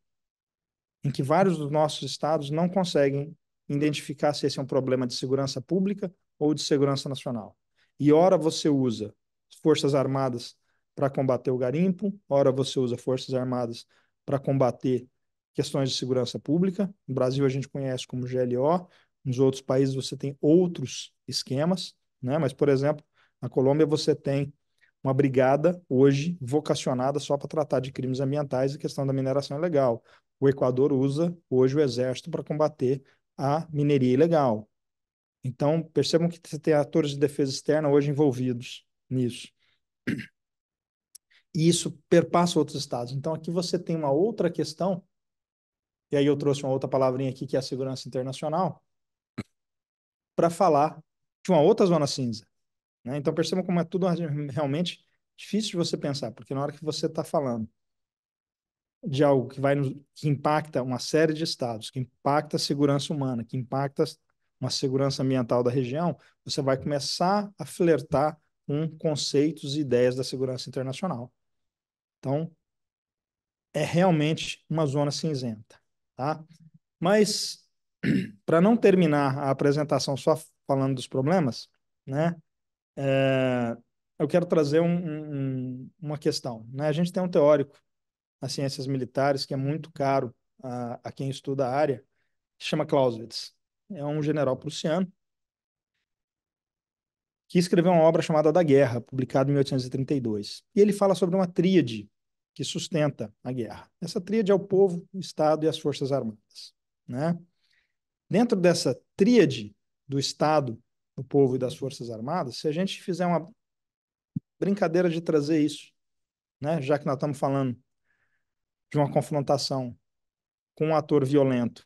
em que vários dos nossos estados não conseguem identificar se esse é um problema de segurança pública ou de segurança nacional. E ora você usa forças armadas para combater o garimpo, ora você usa forças armadas para combater questões de segurança pública. No Brasil a gente conhece como GLO, nos outros países você tem outros esquemas, né? Mas por exemplo, na Colômbia você tem uma brigada hoje vocacionada só para tratar de crimes ambientais e questão da mineração ilegal. O Equador usa hoje o exército para combater a mineria ilegal. Então, percebam que você tem atores de defesa externa hoje envolvidos nisso. E isso perpassa outros estados. Então, aqui você tem uma outra questão, e aí eu trouxe uma outra palavrinha aqui, que é a segurança internacional, para falar de uma outra zona cinza. Né? Então, percebam como é tudo realmente difícil de você pensar, porque na hora que você está falando de algo que vai que impacta uma série de estados, que impacta a segurança humana, que impacta uma segurança ambiental da região, você vai começar a flertar com conceitos e ideias da segurança internacional. Então, é realmente uma zona cinzenta, tá? Mas para não terminar a apresentação só falando dos problemas, né? É, eu quero trazer um, um, uma questão. Né? A gente tem um teórico nas ciências militares, que é muito caro a, a quem estuda a área, chama Clausewitz. É um general prussiano que escreveu uma obra chamada Da Guerra, publicada em 1832. E ele fala sobre uma tríade que sustenta a guerra. Essa tríade é o povo, o Estado e as Forças Armadas. Né? Dentro dessa tríade do Estado, do povo e das Forças Armadas, se a gente fizer uma brincadeira de trazer isso, né? já que nós estamos falando de uma confrontação com um ator violento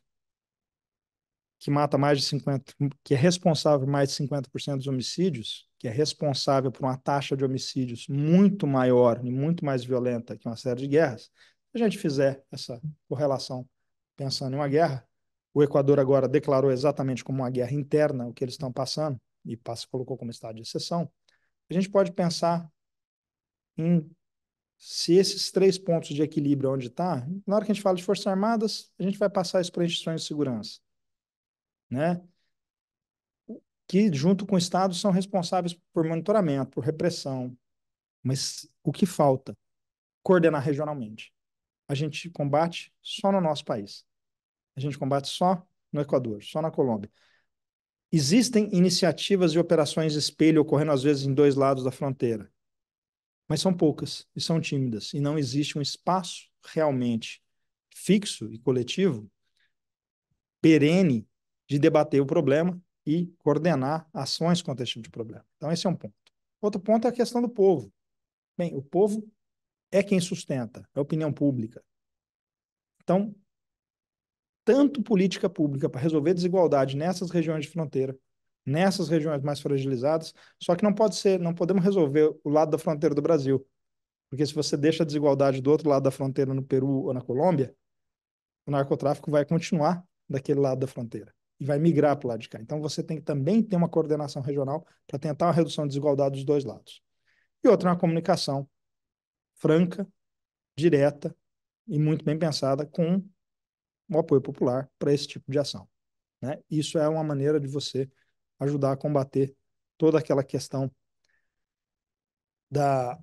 que mata mais de 50, que é responsável por mais de 50% dos homicídios, que é responsável por uma taxa de homicídios muito maior e muito mais violenta que uma série de guerras, se a gente fizer essa correlação pensando em uma guerra, o Equador agora declarou exatamente como uma guerra interna o que eles estão passando e passa, colocou como estado de exceção, a gente pode pensar em se esses três pontos de equilíbrio é onde está, na hora que a gente fala de Forças Armadas, a gente vai passar isso para instituições de segurança, né? que junto com o Estado são responsáveis por monitoramento, por repressão. Mas o que falta? Coordenar regionalmente. A gente combate só no nosso país. A gente combate só no Equador, só na Colômbia. Existem iniciativas e operações espelho ocorrendo às vezes em dois lados da fronteira mas são poucas e são tímidas, e não existe um espaço realmente fixo e coletivo, perene, de debater o problema e coordenar ações contra esse tipo de problema. Então, esse é um ponto. Outro ponto é a questão do povo. Bem, o povo é quem sustenta, é a opinião pública. Então, tanto política pública para resolver desigualdade nessas regiões de fronteira, nessas regiões mais fragilizadas. Só que não pode ser, não podemos resolver o lado da fronteira do Brasil. Porque se você deixa a desigualdade do outro lado da fronteira no Peru ou na Colômbia, o narcotráfico vai continuar daquele lado da fronteira e vai migrar para o lado de cá. Então você tem que também ter uma coordenação regional para tentar uma redução da desigualdade dos dois lados. E outra é uma comunicação franca, direta e muito bem pensada com o apoio popular para esse tipo de ação. Né? Isso é uma maneira de você ajudar a combater toda aquela questão da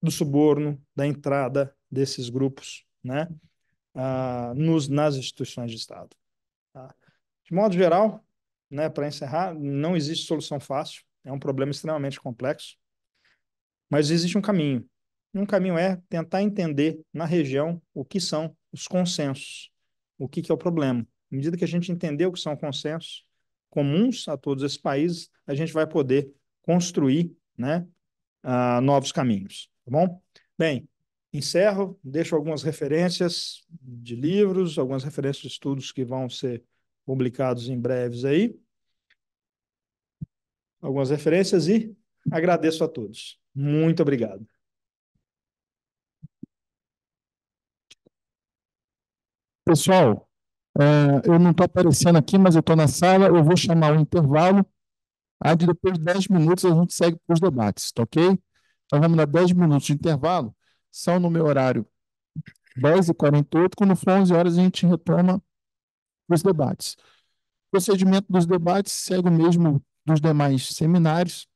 do suborno, da entrada desses grupos, né, ah, nos, nas instituições de Estado. Tá? De modo geral, né, para encerrar, não existe solução fácil, é um problema extremamente complexo, mas existe um caminho. um caminho é tentar entender na região o que são os consensos, o que, que é o problema. À medida que a gente entender o que são consensos, comuns a todos esses países, a gente vai poder construir né, uh, novos caminhos, tá bom? Bem, encerro, deixo algumas referências de livros, algumas referências de estudos que vão ser publicados em breves aí. Algumas referências e agradeço a todos. Muito obrigado. Pessoal, é, eu não estou aparecendo aqui, mas eu estou na sala, eu vou chamar o intervalo intervalo. Aí depois de 10 minutos a gente segue para os debates, tá ok? Então vamos dar 10 minutos de intervalo, são no meu horário 10h48, quando for 11 horas a gente retoma os debates. O procedimento dos debates segue o mesmo dos demais seminários.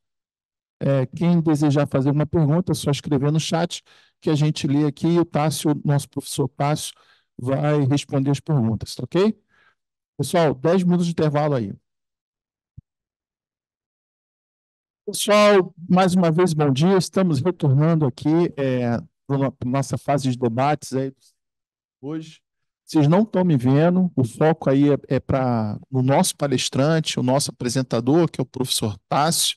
É, quem desejar fazer uma pergunta, é só escrever no chat que a gente lê aqui. O Tássio, nosso professor Tássio, vai responder as perguntas, tá ok? Pessoal, 10 minutos de intervalo aí. Pessoal, mais uma vez, bom dia. Estamos retornando aqui é, para nossa fase de debates aí hoje. Vocês não estão me vendo, o foco aí é, é para o nosso palestrante, o nosso apresentador, que é o professor Tássio.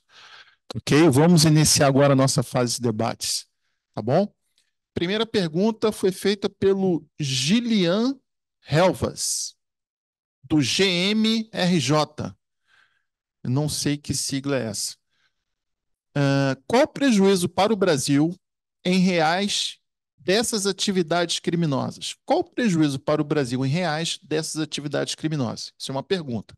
Tá ok? Vamos iniciar agora a nossa fase de debates, tá bom? Primeira pergunta foi feita pelo Gilian Helvas, do GMRJ. Não sei que sigla é essa. Uh, qual o prejuízo para o Brasil em reais dessas atividades criminosas? Qual o prejuízo para o Brasil em reais dessas atividades criminosas? Isso é uma pergunta.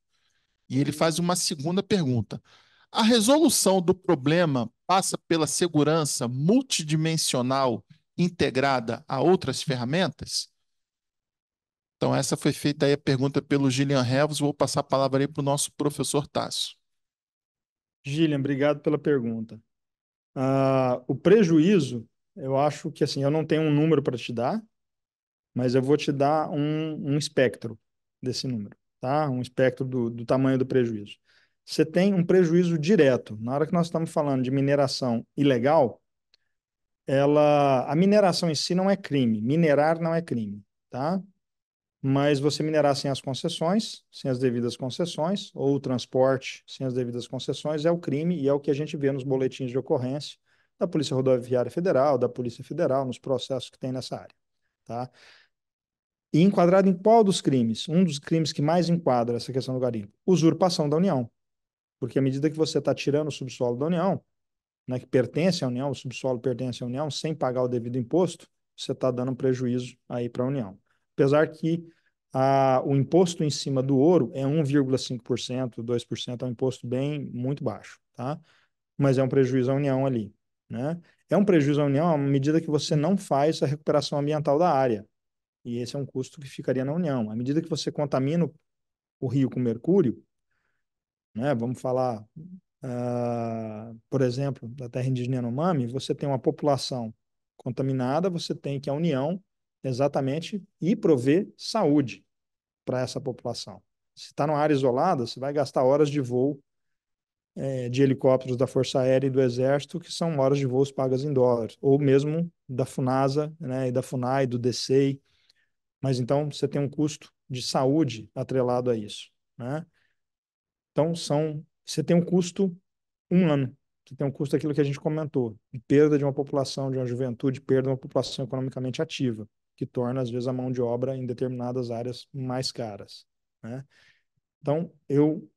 E ele faz uma segunda pergunta. A resolução do problema passa pela segurança multidimensional integrada a outras ferramentas? Então, essa foi feita aí a pergunta pelo Gillian Revos. Vou passar a palavra aí para o nosso professor Tasso. Gillian, obrigado pela pergunta. Uh, o prejuízo, eu acho que assim, eu não tenho um número para te dar, mas eu vou te dar um, um espectro desse número, tá? Um espectro do, do tamanho do prejuízo. Você tem um prejuízo direto. Na hora que nós estamos falando de mineração ilegal, ela, a mineração em si não é crime, minerar não é crime, tá? Mas você minerar sem as concessões, sem as devidas concessões, ou o transporte sem as devidas concessões é o crime e é o que a gente vê nos boletins de ocorrência da Polícia Rodoviária Federal, da Polícia Federal, nos processos que tem nessa área, tá? E enquadrado em qual dos crimes? Um dos crimes que mais enquadra essa questão do garimpo, usurpação da União. Porque à medida que você está tirando o subsolo da União, né, que pertence à União, o subsolo pertence à União, sem pagar o devido imposto, você está dando um prejuízo aí para a União. Apesar que a, o imposto em cima do ouro é 1,5%, 2%, é um imposto bem muito baixo, tá? Mas é um prejuízo à União ali, né? É um prejuízo à União à medida que você não faz a recuperação ambiental da área. E esse é um custo que ficaria na União. À medida que você contamina o rio com mercúrio, né, vamos falar uh, por exemplo, da terra indígena Yanomami, você tem uma população contaminada, você tem que a União exatamente ir prover saúde para essa população. Se está numa área isolada, você vai gastar horas de voo é, de helicópteros da Força Aérea e do Exército, que são horas de voos pagas em dólares, ou mesmo da FUNASA né, e da FUNAI, do DCEI. Mas então você tem um custo de saúde atrelado a isso. Né? Então são você tem um custo humano, que tem um custo daquilo que a gente comentou, de perda de uma população, de uma juventude, perda de uma população economicamente ativa, que torna, às vezes, a mão de obra em determinadas áreas mais caras. Né? Então, eu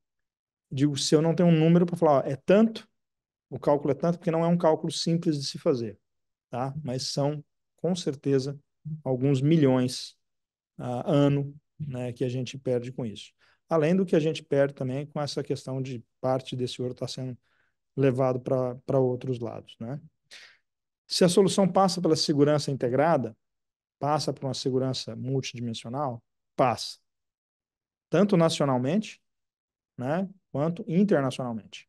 digo, se eu não tenho um número para falar, ó, é tanto, o cálculo é tanto, porque não é um cálculo simples de se fazer, tá? mas são, com certeza, alguns milhões a ah, ano né, que a gente perde com isso além do que a gente perde também com essa questão de parte desse ouro estar tá sendo levado para outros lados. Né? Se a solução passa pela segurança integrada, passa por uma segurança multidimensional, passa. Tanto nacionalmente, né, quanto internacionalmente.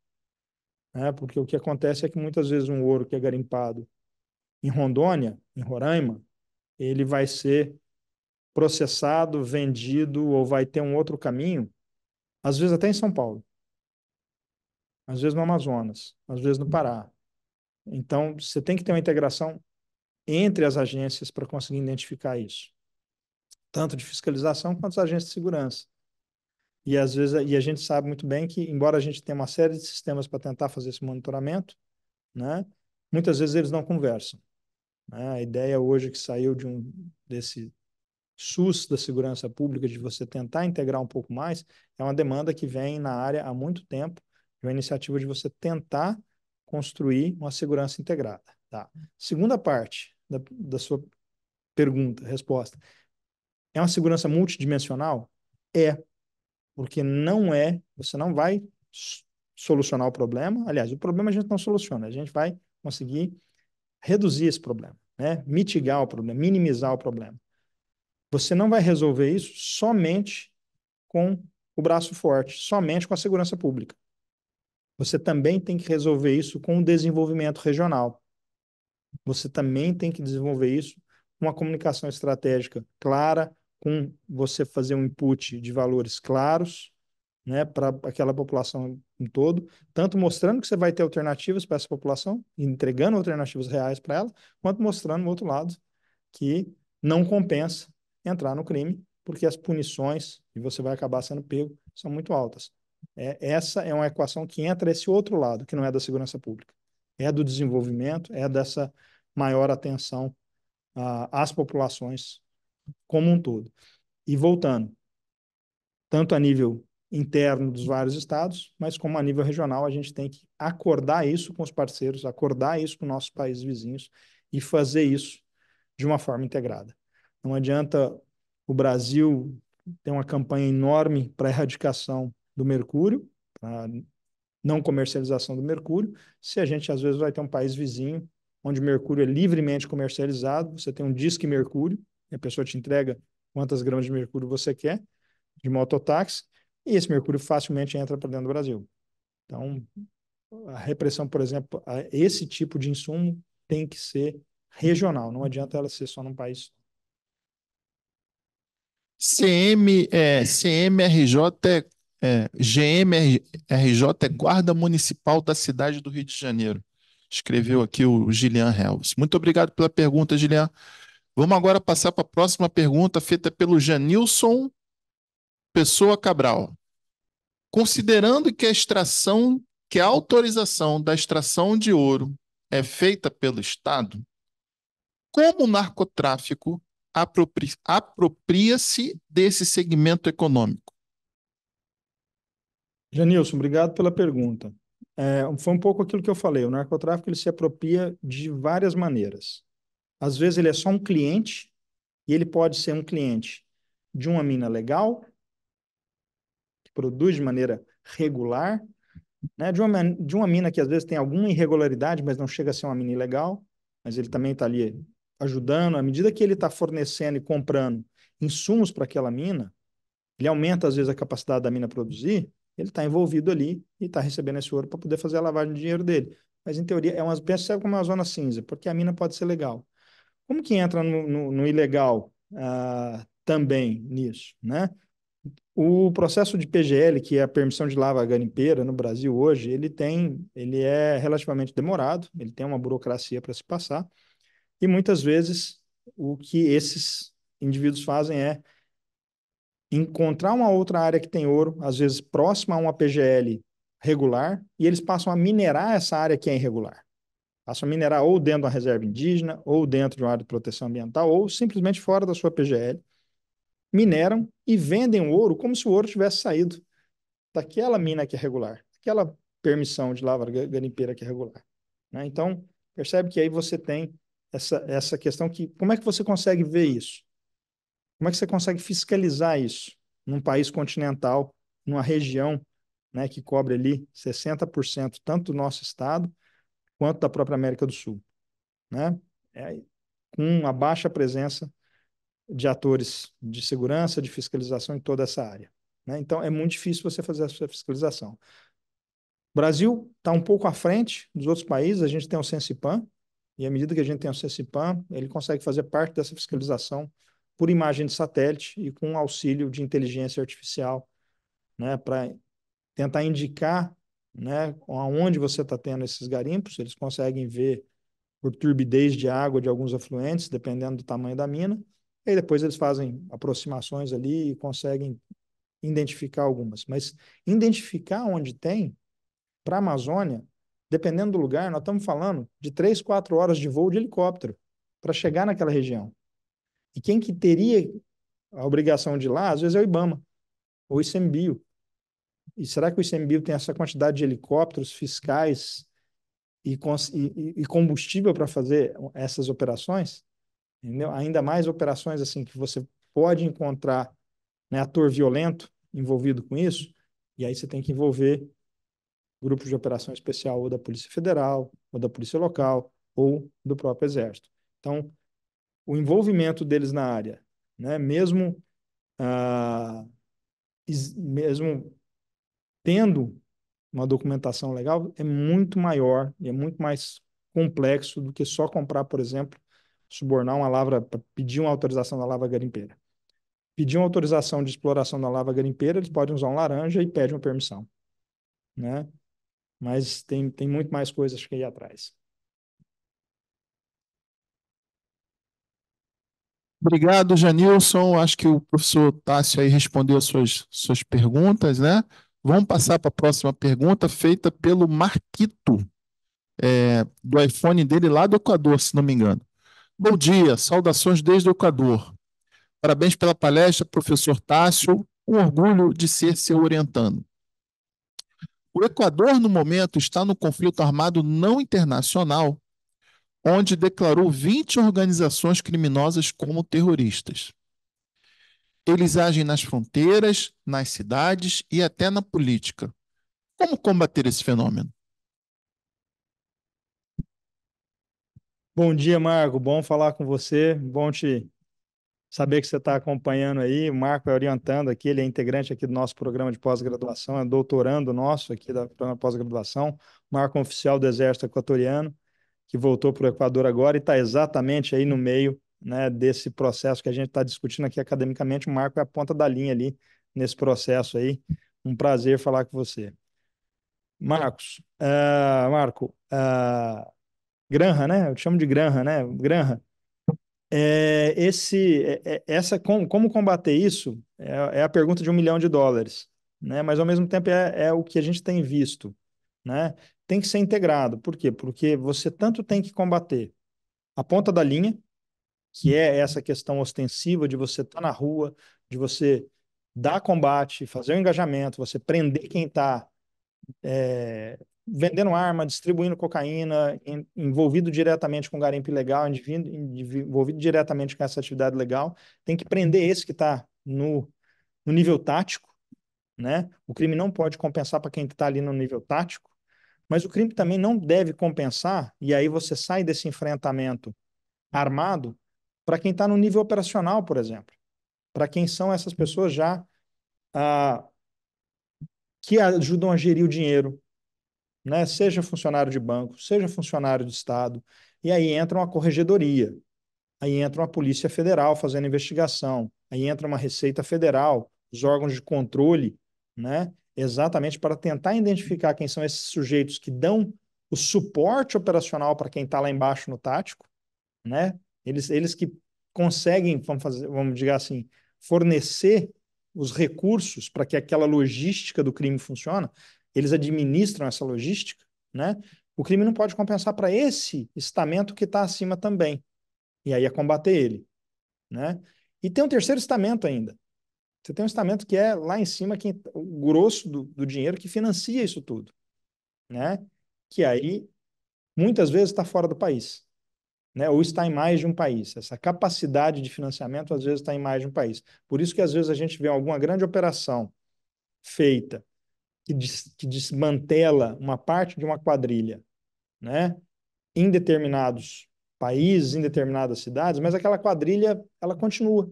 Né? Porque o que acontece é que muitas vezes um ouro que é garimpado em Rondônia, em Roraima, ele vai ser processado, vendido ou vai ter um outro caminho, às vezes até em São Paulo, às vezes no Amazonas, às vezes no Pará. Então, você tem que ter uma integração entre as agências para conseguir identificar isso, tanto de fiscalização quanto as agências de segurança. E às vezes e a gente sabe muito bem que, embora a gente tenha uma série de sistemas para tentar fazer esse monitoramento, né, muitas vezes eles não conversam. Né? A ideia hoje que saiu de um desse SUS da segurança pública, de você tentar integrar um pouco mais, é uma demanda que vem na área há muito tempo, de uma iniciativa de você tentar construir uma segurança integrada. Tá? Segunda parte da, da sua pergunta, resposta. É uma segurança multidimensional? É, porque não é, você não vai solucionar o problema. Aliás, o problema a gente não soluciona, a gente vai conseguir reduzir esse problema, né? mitigar o problema, minimizar o problema. Você não vai resolver isso somente com o braço forte, somente com a segurança pública. Você também tem que resolver isso com o desenvolvimento regional. Você também tem que desenvolver isso com uma comunicação estratégica clara, com você fazer um input de valores claros né, para aquela população em todo, tanto mostrando que você vai ter alternativas para essa população, entregando alternativas reais para ela, quanto mostrando, no outro lado, que não compensa entrar no crime, porque as punições, e você vai acabar sendo pego, são muito altas. É, essa é uma equação que entra esse outro lado, que não é da segurança pública. É do desenvolvimento, é dessa maior atenção às populações como um todo. E voltando, tanto a nível interno dos vários estados, mas como a nível regional, a gente tem que acordar isso com os parceiros, acordar isso com nossos países vizinhos e fazer isso de uma forma integrada. Não adianta o Brasil ter uma campanha enorme para erradicação do mercúrio, para não comercialização do mercúrio, se a gente às vezes vai ter um país vizinho onde o mercúrio é livremente comercializado, você tem um disque mercúrio, e a pessoa te entrega quantas gramas de mercúrio você quer, de mototáxi, e esse mercúrio facilmente entra para dentro do Brasil. Então, a repressão, por exemplo, a esse tipo de insumo tem que ser regional, não adianta ela ser só num país CM, é, CMRJ é, é, GMRJ é Guarda Municipal da cidade do Rio de Janeiro. Escreveu aqui o Gilian Helves. Muito obrigado pela pergunta, Gilian. Vamos agora passar para a próxima pergunta, feita pelo Janilson Pessoa Cabral. Considerando que a extração, que a autorização da extração de ouro é feita pelo Estado, como o narcotráfico apropria-se desse segmento econômico? Janilson, obrigado pela pergunta. É, foi um pouco aquilo que eu falei. O narcotráfico ele se apropria de várias maneiras. Às vezes ele é só um cliente e ele pode ser um cliente de uma mina legal que produz de maneira regular, né? de, uma, de uma mina que às vezes tem alguma irregularidade, mas não chega a ser uma mina ilegal, mas ele também está ali ajudando, à medida que ele está fornecendo e comprando insumos para aquela mina, ele aumenta às vezes a capacidade da mina produzir, ele está envolvido ali e está recebendo esse ouro para poder fazer a lavagem de dinheiro dele. Mas em teoria é uma percebe como uma zona cinza, porque a mina pode ser legal. Como que entra no, no, no ilegal ah, também nisso, né? O processo de PGL, que é a permissão de lava garimpeira no Brasil hoje, ele tem, ele é relativamente demorado, ele tem uma burocracia para se passar. E muitas vezes o que esses indivíduos fazem é encontrar uma outra área que tem ouro, às vezes próxima a uma PGL regular, e eles passam a minerar essa área que é irregular. Passam a minerar ou dentro de uma reserva indígena, ou dentro de uma área de proteção ambiental, ou simplesmente fora da sua PGL. Mineram e vendem o ouro como se o ouro tivesse saído daquela mina que é regular, daquela permissão de lavra garimpeira que é regular. Né? Então, percebe que aí você tem essa, essa questão que como é que você consegue ver isso? Como é que você consegue fiscalizar isso num país continental, numa região né, que cobre ali 60% tanto do nosso estado quanto da própria América do Sul, né? É, com uma baixa presença de atores de segurança, de fiscalização em toda essa área. Né? Então, é muito difícil você fazer essa fiscalização. O Brasil está um pouco à frente dos outros países, a gente tem o Sensipan, e à medida que a gente tem o CECIPAM, ele consegue fazer parte dessa fiscalização por imagem de satélite e com auxílio de inteligência artificial, né, para tentar indicar né, aonde você está tendo esses garimpos. Eles conseguem ver por turbidez de água de alguns afluentes, dependendo do tamanho da mina. E depois eles fazem aproximações ali e conseguem identificar algumas. Mas identificar onde tem, para a Amazônia, Dependendo do lugar, nós estamos falando de três, quatro horas de voo de helicóptero para chegar naquela região. E quem que teria a obrigação de ir lá, às vezes é o IBAMA ou o ICMBio. E será que o ICMBio tem essa quantidade de helicópteros fiscais e, e, e combustível para fazer essas operações? Entendeu? Ainda mais operações assim que você pode encontrar né, ator violento envolvido com isso, e aí você tem que envolver grupo de operação especial ou da Polícia Federal, ou da Polícia Local, ou do próprio Exército. Então, o envolvimento deles na área, né, mesmo, ah, mesmo tendo uma documentação legal, é muito maior e é muito mais complexo do que só comprar, por exemplo, subornar uma lavra, pedir uma autorização da lavra garimpeira. Pedir uma autorização de exploração da lavra garimpeira, eles podem usar um laranja e pedem uma permissão. Né? mas tem, tem muito mais coisas que ir atrás. Obrigado, Janilson. Acho que o professor Tássio aí respondeu as suas, suas perguntas, né? Vamos passar para a próxima pergunta, feita pelo Marquito, é, do iPhone dele lá do Equador, se não me engano. Bom dia, saudações desde o Equador. Parabéns pela palestra, professor Tássio. Um orgulho de ser seu orientando. O Equador, no momento, está no conflito armado não internacional, onde declarou 20 organizações criminosas como terroristas. Eles agem nas fronteiras, nas cidades e até na política. Como combater esse fenômeno? Bom dia, Marco. Bom falar com você. Bom te Saber que você está acompanhando aí, o Marco é orientando aqui, ele é integrante aqui do nosso programa de pós-graduação, é doutorando nosso aqui da pós-graduação, Marco é oficial do Exército Equatoriano, que voltou para o Equador agora e está exatamente aí no meio né, desse processo que a gente está discutindo aqui academicamente. O Marco é a ponta da linha ali nesse processo aí. Um prazer falar com você. Marcos, uh, Marco, uh, eh, Granja, né? Eu te chamo de Granja, né? Granja, é, esse, é, é essa, como, como combater isso é, é, a pergunta de um milhão de dólares, né? Mas ao mesmo tempo é, é, o que a gente tem visto, né? Tem que ser integrado. Por quê? Porque você tanto tem que combater a ponta da linha, que é essa questão ostensiva de você estar tá na rua, de você dar combate, fazer o engajamento, você prender quem está é, vendendo arma, distribuindo cocaína, em, envolvido diretamente com garimpo ilegal, envolvido diretamente com essa atividade legal, tem que prender esse que está no, no nível tático, né? O crime não pode compensar para quem está ali no nível tático, mas o crime também não deve compensar, e aí você sai desse enfrentamento armado para quem está no nível operacional, por exemplo. Para quem são essas pessoas já ah, que ajudam a gerir o dinheiro, né? seja funcionário de banco, seja funcionário de Estado, e aí entra uma corregedoria, aí entra uma Polícia Federal fazendo investigação, aí entra uma Receita Federal, os órgãos de controle, né? exatamente para tentar identificar quem são esses sujeitos que dão o suporte operacional para quem está lá embaixo no tático, né? eles, eles que conseguem, vamos, fazer, vamos dizer assim, fornecer os recursos para que aquela logística do crime funcione, eles administram essa logística, né? O crime não pode compensar para esse estamento que está acima também. E aí é combater ele, né? E tem um terceiro estamento ainda. Você tem um estamento que é lá em cima, que, o grosso do, do dinheiro que financia isso tudo, né? Que aí muitas vezes está fora do país, né? Ou está em mais de um país. Essa capacidade de financiamento às vezes está em mais de um país. Por isso que às vezes a gente vê alguma grande operação feita que, des, que desmantela uma parte de uma quadrilha, né? Em determinados países, em determinadas cidades, mas aquela quadrilha ela continua,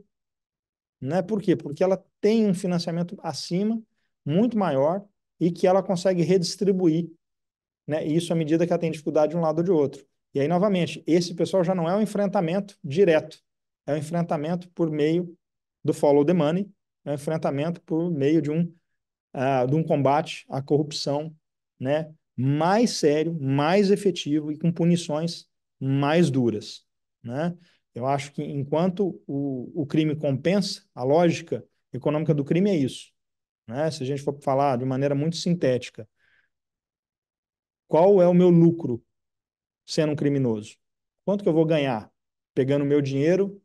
né? Por quê? Porque ela tem um financiamento acima muito maior e que ela consegue redistribuir, né? Isso à medida que ela tem dificuldade de um lado ou de outro. E aí novamente, esse pessoal já não é um enfrentamento direto, é um enfrentamento por meio do follow the money, é um enfrentamento por meio de um uh, de um combate à corrupção né, mais sério, mais efetivo e com punições mais duras. Né? Eu acho que enquanto o, o crime compensa, a lógica econômica do crime é isso. Né? Se a gente for falar de maneira muito sintética, qual é o meu lucro sendo um criminoso? Quanto que eu vou ganhar pegando o meu dinheiro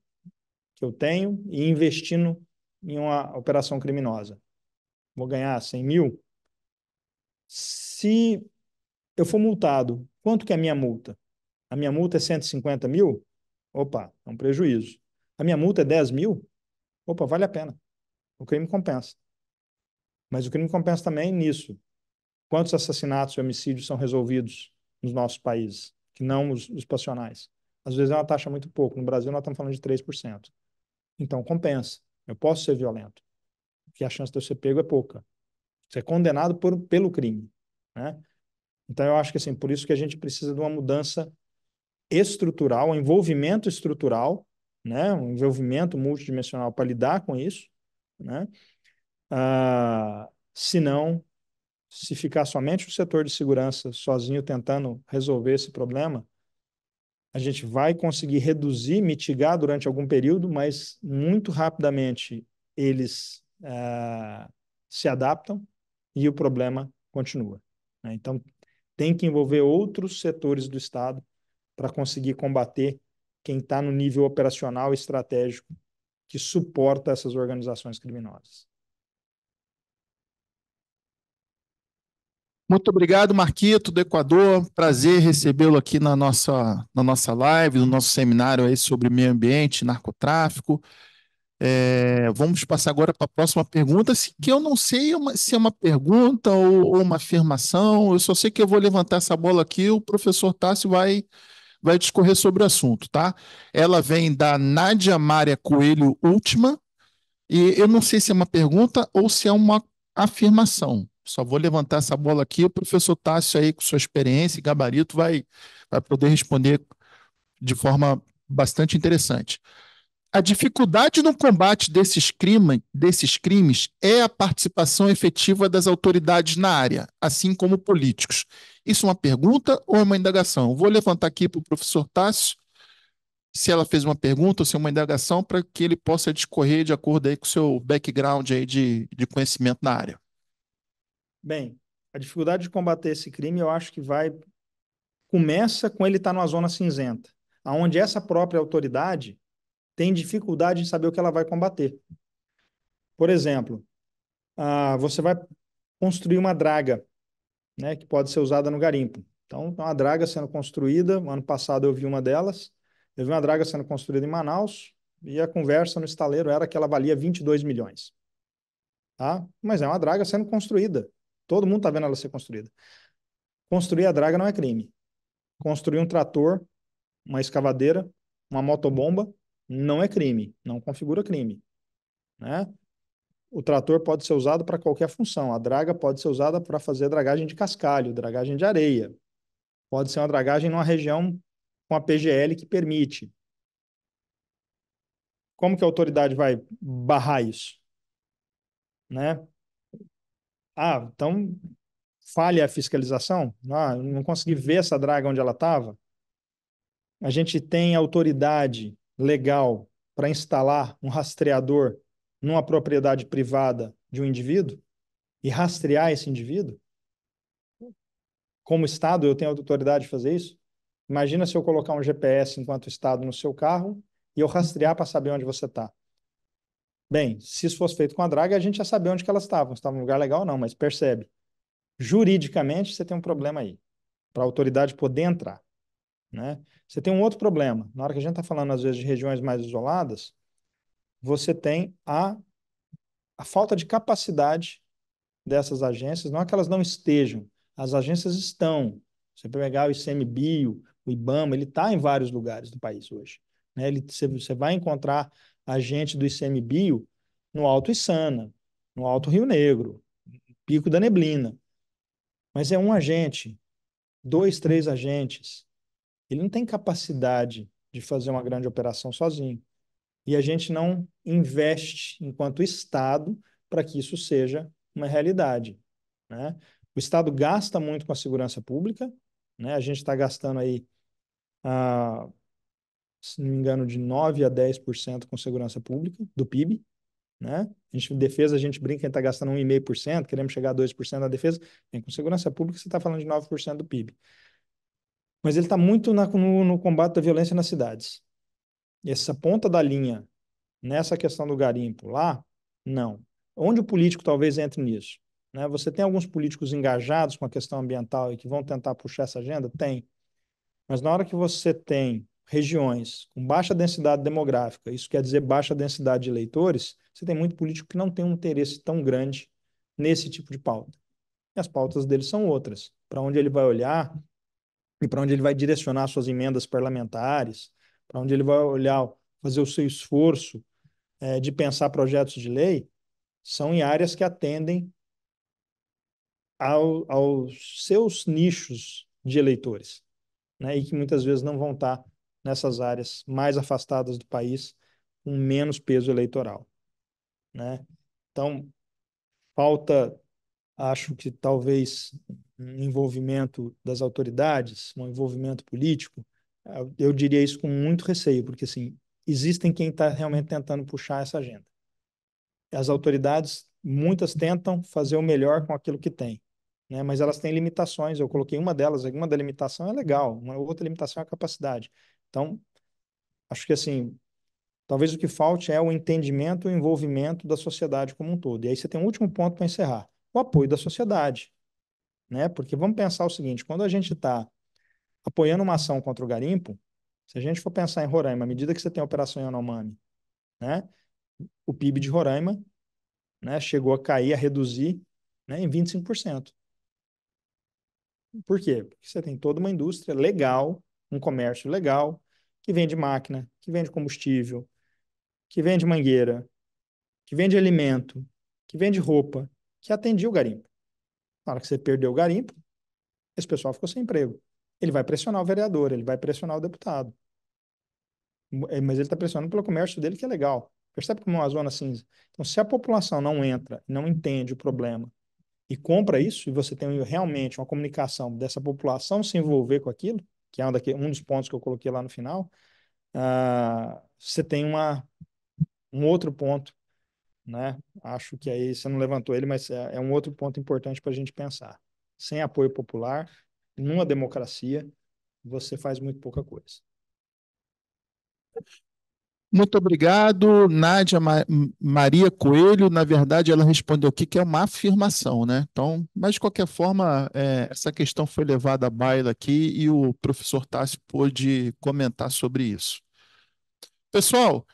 que eu tenho e investindo em uma operação criminosa? vou ganhar 100 mil. Se eu for multado, quanto que é a minha multa? A minha multa é 150 mil? Opa, é um prejuízo. A minha multa é 10 mil? Opa, vale a pena. O crime compensa. Mas o crime compensa também nisso. Quantos assassinatos e homicídios são resolvidos nos nossos países, que não os, os passionais? Às vezes é uma taxa muito pouco. No Brasil, nós estamos falando de 3%. Então, compensa. Eu posso ser violento que a chance de eu ser pego é pouca. Você é condenado por, pelo crime, né? Então eu acho que assim, por isso que a gente precisa de uma mudança estrutural, um envolvimento estrutural, né? Um envolvimento multidimensional para lidar com isso, né? Ah, se não, se ficar somente o setor de segurança sozinho tentando resolver esse problema, a gente vai conseguir reduzir, mitigar durante algum período, mas muito rapidamente eles uh, se adaptam e o problema continua. Né? Então, tem que envolver outros setores do Estado para conseguir combater quem está no nível operacional e estratégico que suporta essas organizações criminosas. Muito obrigado, Marquito, do Equador. Prazer recebê-lo aqui na nossa, na nossa live, no nosso seminário aí sobre meio ambiente e narcotráfico. É, vamos passar agora para a próxima pergunta, que eu não sei se é uma pergunta ou, ou, uma afirmação, eu só sei que eu vou levantar essa bola aqui, o professor Tássio vai, vai discorrer sobre o assunto, tá? Ela vem da Nádia Maria Coelho Última, e eu não sei se é uma pergunta ou se é uma afirmação. Só vou levantar essa bola aqui, o professor Tássio aí, com sua experiência e gabarito, vai, vai poder responder de forma bastante interessante. A dificuldade no combate desses, crime, desses crimes é a participação efetiva das autoridades na área, assim como políticos. Isso é uma pergunta ou é uma indagação? Vou levantar aqui para o professor Tássio, se ela fez uma pergunta ou se é uma indagação, para que ele possa discorrer de acordo aí com o seu background aí de, de conhecimento na área. Bem, a dificuldade de combater esse crime, eu acho que vai. Começa com ele estar tá numa zona cinzenta, onde essa própria autoridade tem dificuldade de saber o que ela vai combater. Por exemplo, você vai construir uma draga, né, que pode ser usada no garimpo. Então, uma draga sendo construída, ano passado eu vi uma delas, eu vi uma draga sendo construída em Manaus, e a conversa no estaleiro era que ela valia 22 milhões. Tá? Mas é uma draga sendo construída. Todo mundo está vendo ela ser construída. Construir a draga não é crime. Construir um trator, uma escavadeira, uma motobomba, não é crime, não configura crime. Né? O trator pode ser usado para qualquer função. A draga pode ser usada para fazer dragagem de cascalho, dragagem de areia. Pode ser uma dragagem numa região com a PGL que permite. Como que a autoridade vai barrar isso? Né? Ah, então falha a fiscalização? Ah, não consegui ver essa draga onde ela estava? A gente tem autoridade legal para instalar um rastreador numa propriedade privada de um indivíduo e rastrear esse indivíduo? Como Estado, eu tenho autoridade de fazer isso? Imagina se eu colocar um GPS enquanto Estado no seu carro e eu rastrear para saber onde você está. Bem, se isso fosse feito com a Draga, a gente já saber onde que elas estavam. Estava em um lugar legal ou não, mas percebe. Juridicamente, você tem um problema aí, para a autoridade poder entrar. Né? Você tem um outro problema. Na hora que a gente está falando, às vezes, de regiões mais isoladas, você tem a, a falta de capacidade dessas agências. Não é que elas não estejam, as agências estão. Você pegar o ICMBio, o IBAMA, ele está em vários lugares do país hoje. Né? Ele, você, você vai encontrar agente do ICMBio no Alto Isana, no Alto Rio Negro, Pico da Neblina. Mas é um agente, dois, três agentes ele não tem capacidade de fazer uma grande operação sozinho. E a gente não investe enquanto Estado para que isso seja uma realidade. Né? O Estado gasta muito com a segurança pública, né? a gente está gastando aí, ah, se não me engano, de 9% a 10% com segurança pública do PIB. Né? A gente, defesa, a gente brinca que está gastando 1,5%, queremos chegar a 2% da defesa. Bem, com segurança pública, você está falando de 9% do PIB mas ele está muito na, no, no, combate da violência nas cidades. Essa ponta da linha, nessa questão do garimpo lá, não. Onde o político talvez entre nisso? Né? Você tem alguns políticos engajados com a questão ambiental e que vão tentar puxar essa agenda? Tem. Mas na hora que você tem regiões com baixa densidade demográfica, isso quer dizer baixa densidade de eleitores, você tem muito político que não tem um interesse tão grande nesse tipo de pauta. E as pautas dele são outras. Para onde ele vai olhar, e para onde ele vai direcionar suas emendas parlamentares, para onde ele vai olhar, fazer o seu esforço é, de pensar projetos de lei, são em áreas que atendem ao, aos seus nichos de eleitores, né? e que muitas vezes não vão estar nessas áreas mais afastadas do país, com menos peso eleitoral. Né? Então, falta Acho que talvez um envolvimento das autoridades, um envolvimento político, eu diria isso com muito receio, porque assim, existem quem está realmente tentando puxar essa agenda. As autoridades, muitas tentam fazer o melhor com aquilo que têm, né? mas elas têm limitações. Eu coloquei uma delas, uma da limitação é legal, uma outra limitação é a capacidade. Então, acho que assim, talvez o que falte é o entendimento, o envolvimento da sociedade como um todo. E aí você tem um último ponto para encerrar o apoio da sociedade. Né? Porque vamos pensar o seguinte: quando a gente está apoiando uma ação contra o garimpo, se a gente for pensar em Roraima, à medida que você tem a Operação Yanomami, né, o PIB de Roraima né, chegou a cair, a reduzir né, em 25%. Por quê? Porque você tem toda uma indústria legal, um comércio legal, que vende máquina, que vende combustível, que vende mangueira, que vende alimento, que vende roupa, que atendia o garimpo. Na hora que você perdeu o garimpo, esse pessoal ficou sem emprego. Ele vai pressionar o vereador, ele vai pressionar o deputado. É, mas ele está pressionando pelo comércio dele, que é legal. Percebe como é uma zona cinza? Então, se a população não entra, não entende o problema e compra isso, e você tem realmente uma comunicação dessa população se envolver com aquilo, que é um, daqui, um dos pontos que eu coloquei lá no final, uh, você tem uma, um outro ponto né? Acho que aí você não levantou ele, mas é, é um outro ponto importante para a gente pensar. Sem apoio popular, numa democracia, você faz muito pouca coisa. Muito obrigado, Nádia Ma Maria Coelho. Na verdade, ela respondeu o que é uma afirmação, né? Então, mas de qualquer forma, é, essa questão foi levada à baila aqui e o professor Tássio pôde comentar sobre isso. Pessoal,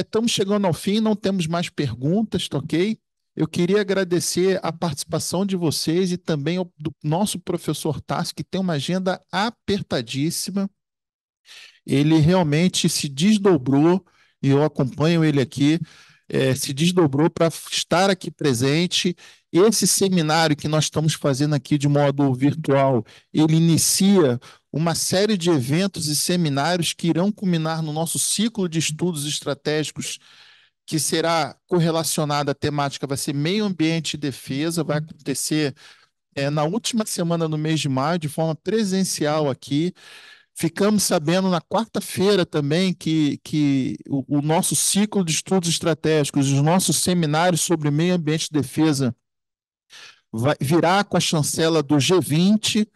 estamos é, chegando ao fim, não temos mais perguntas, tá ok? Eu queria agradecer a participação de vocês e também do nosso professor Tassi, que tem uma agenda apertadíssima. Ele realmente se desdobrou, e eu acompanho ele aqui, é, se desdobrou para estar aqui presente. Esse seminário que nós estamos fazendo aqui de modo virtual, ele inicia uma série de eventos e seminários que irão culminar no nosso ciclo de estudos estratégicos, que será correlacionada à temática, vai ser meio ambiente e defesa, vai acontecer é, na última semana do mês de maio, de forma presencial aqui. Ficamos sabendo na quarta-feira também que, que o, o, nosso ciclo de estudos estratégicos, os nossos seminários sobre meio ambiente e defesa, vai, virá com a chancela do G20,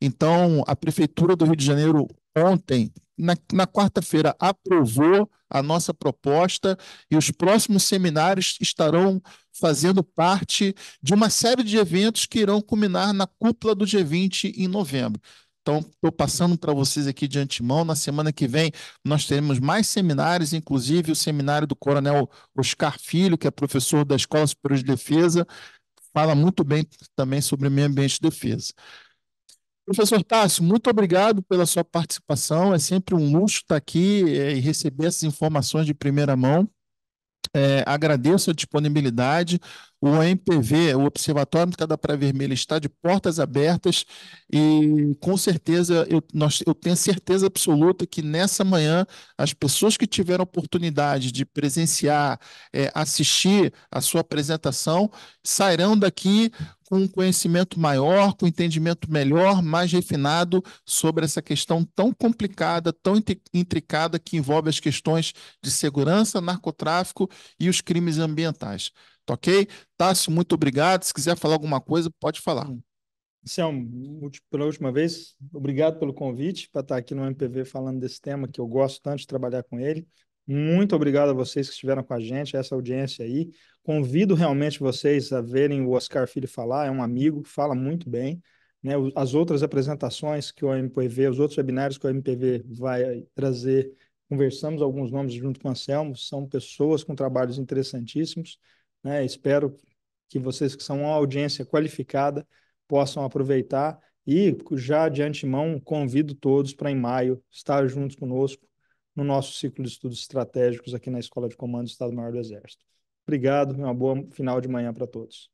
então, a Prefeitura do Rio de Janeiro, ontem, na, na quarta-feira, aprovou a nossa proposta e os próximos seminários estarão fazendo parte de uma série de eventos que irão culminar na cúpula do G20 em novembro. Então, estou passando para vocês aqui de antemão. Na semana que vem, nós teremos mais seminários, inclusive o seminário do Coronel Oscar Filho, que é professor da Escola Superior de Defesa, fala muito bem também sobre meio ambiente de defesa. Professor Tássio, muito obrigado pela sua participação. É sempre um luxo estar aqui é, e receber essas informações de primeira mão. É, agradeço a disponibilidade. O OMPV, o Observatório da Praia Vermelha, está de portas abertas e com certeza eu, nós, eu tenho certeza absoluta que nessa manhã as pessoas que tiveram oportunidade de presenciar, é, assistir a sua apresentação, sairão daqui com um conhecimento maior, com um entendimento melhor, mais refinado sobre essa questão tão complicada, tão intricada que envolve as questões de segurança, narcotráfico e os crimes ambientais. Tá ok? Tássio, muito obrigado. Se quiser falar alguma coisa, pode falar. Hum. Anselmo, pela última vez, obrigado pelo convite para estar aqui no MPV falando desse tema que eu gosto tanto de trabalhar com ele. Muito obrigado a vocês que estiveram com a gente, essa audiência aí. Convido realmente vocês a verem o Oscar Filho falar, é um amigo, fala muito bem. Né? As outras apresentações que o MPV, os outros webinários que o MPV vai trazer, conversamos alguns nomes junto com o Anselmo, são pessoas com trabalhos interessantíssimos. Né? Espero que vocês que são uma audiência qualificada possam aproveitar e já de antemão convido todos para em maio estar juntos conosco no nosso ciclo de estudos estratégicos aqui na Escola de Comando do Estado-Maior do Exército. Obrigado, uma boa final de manhã para todos.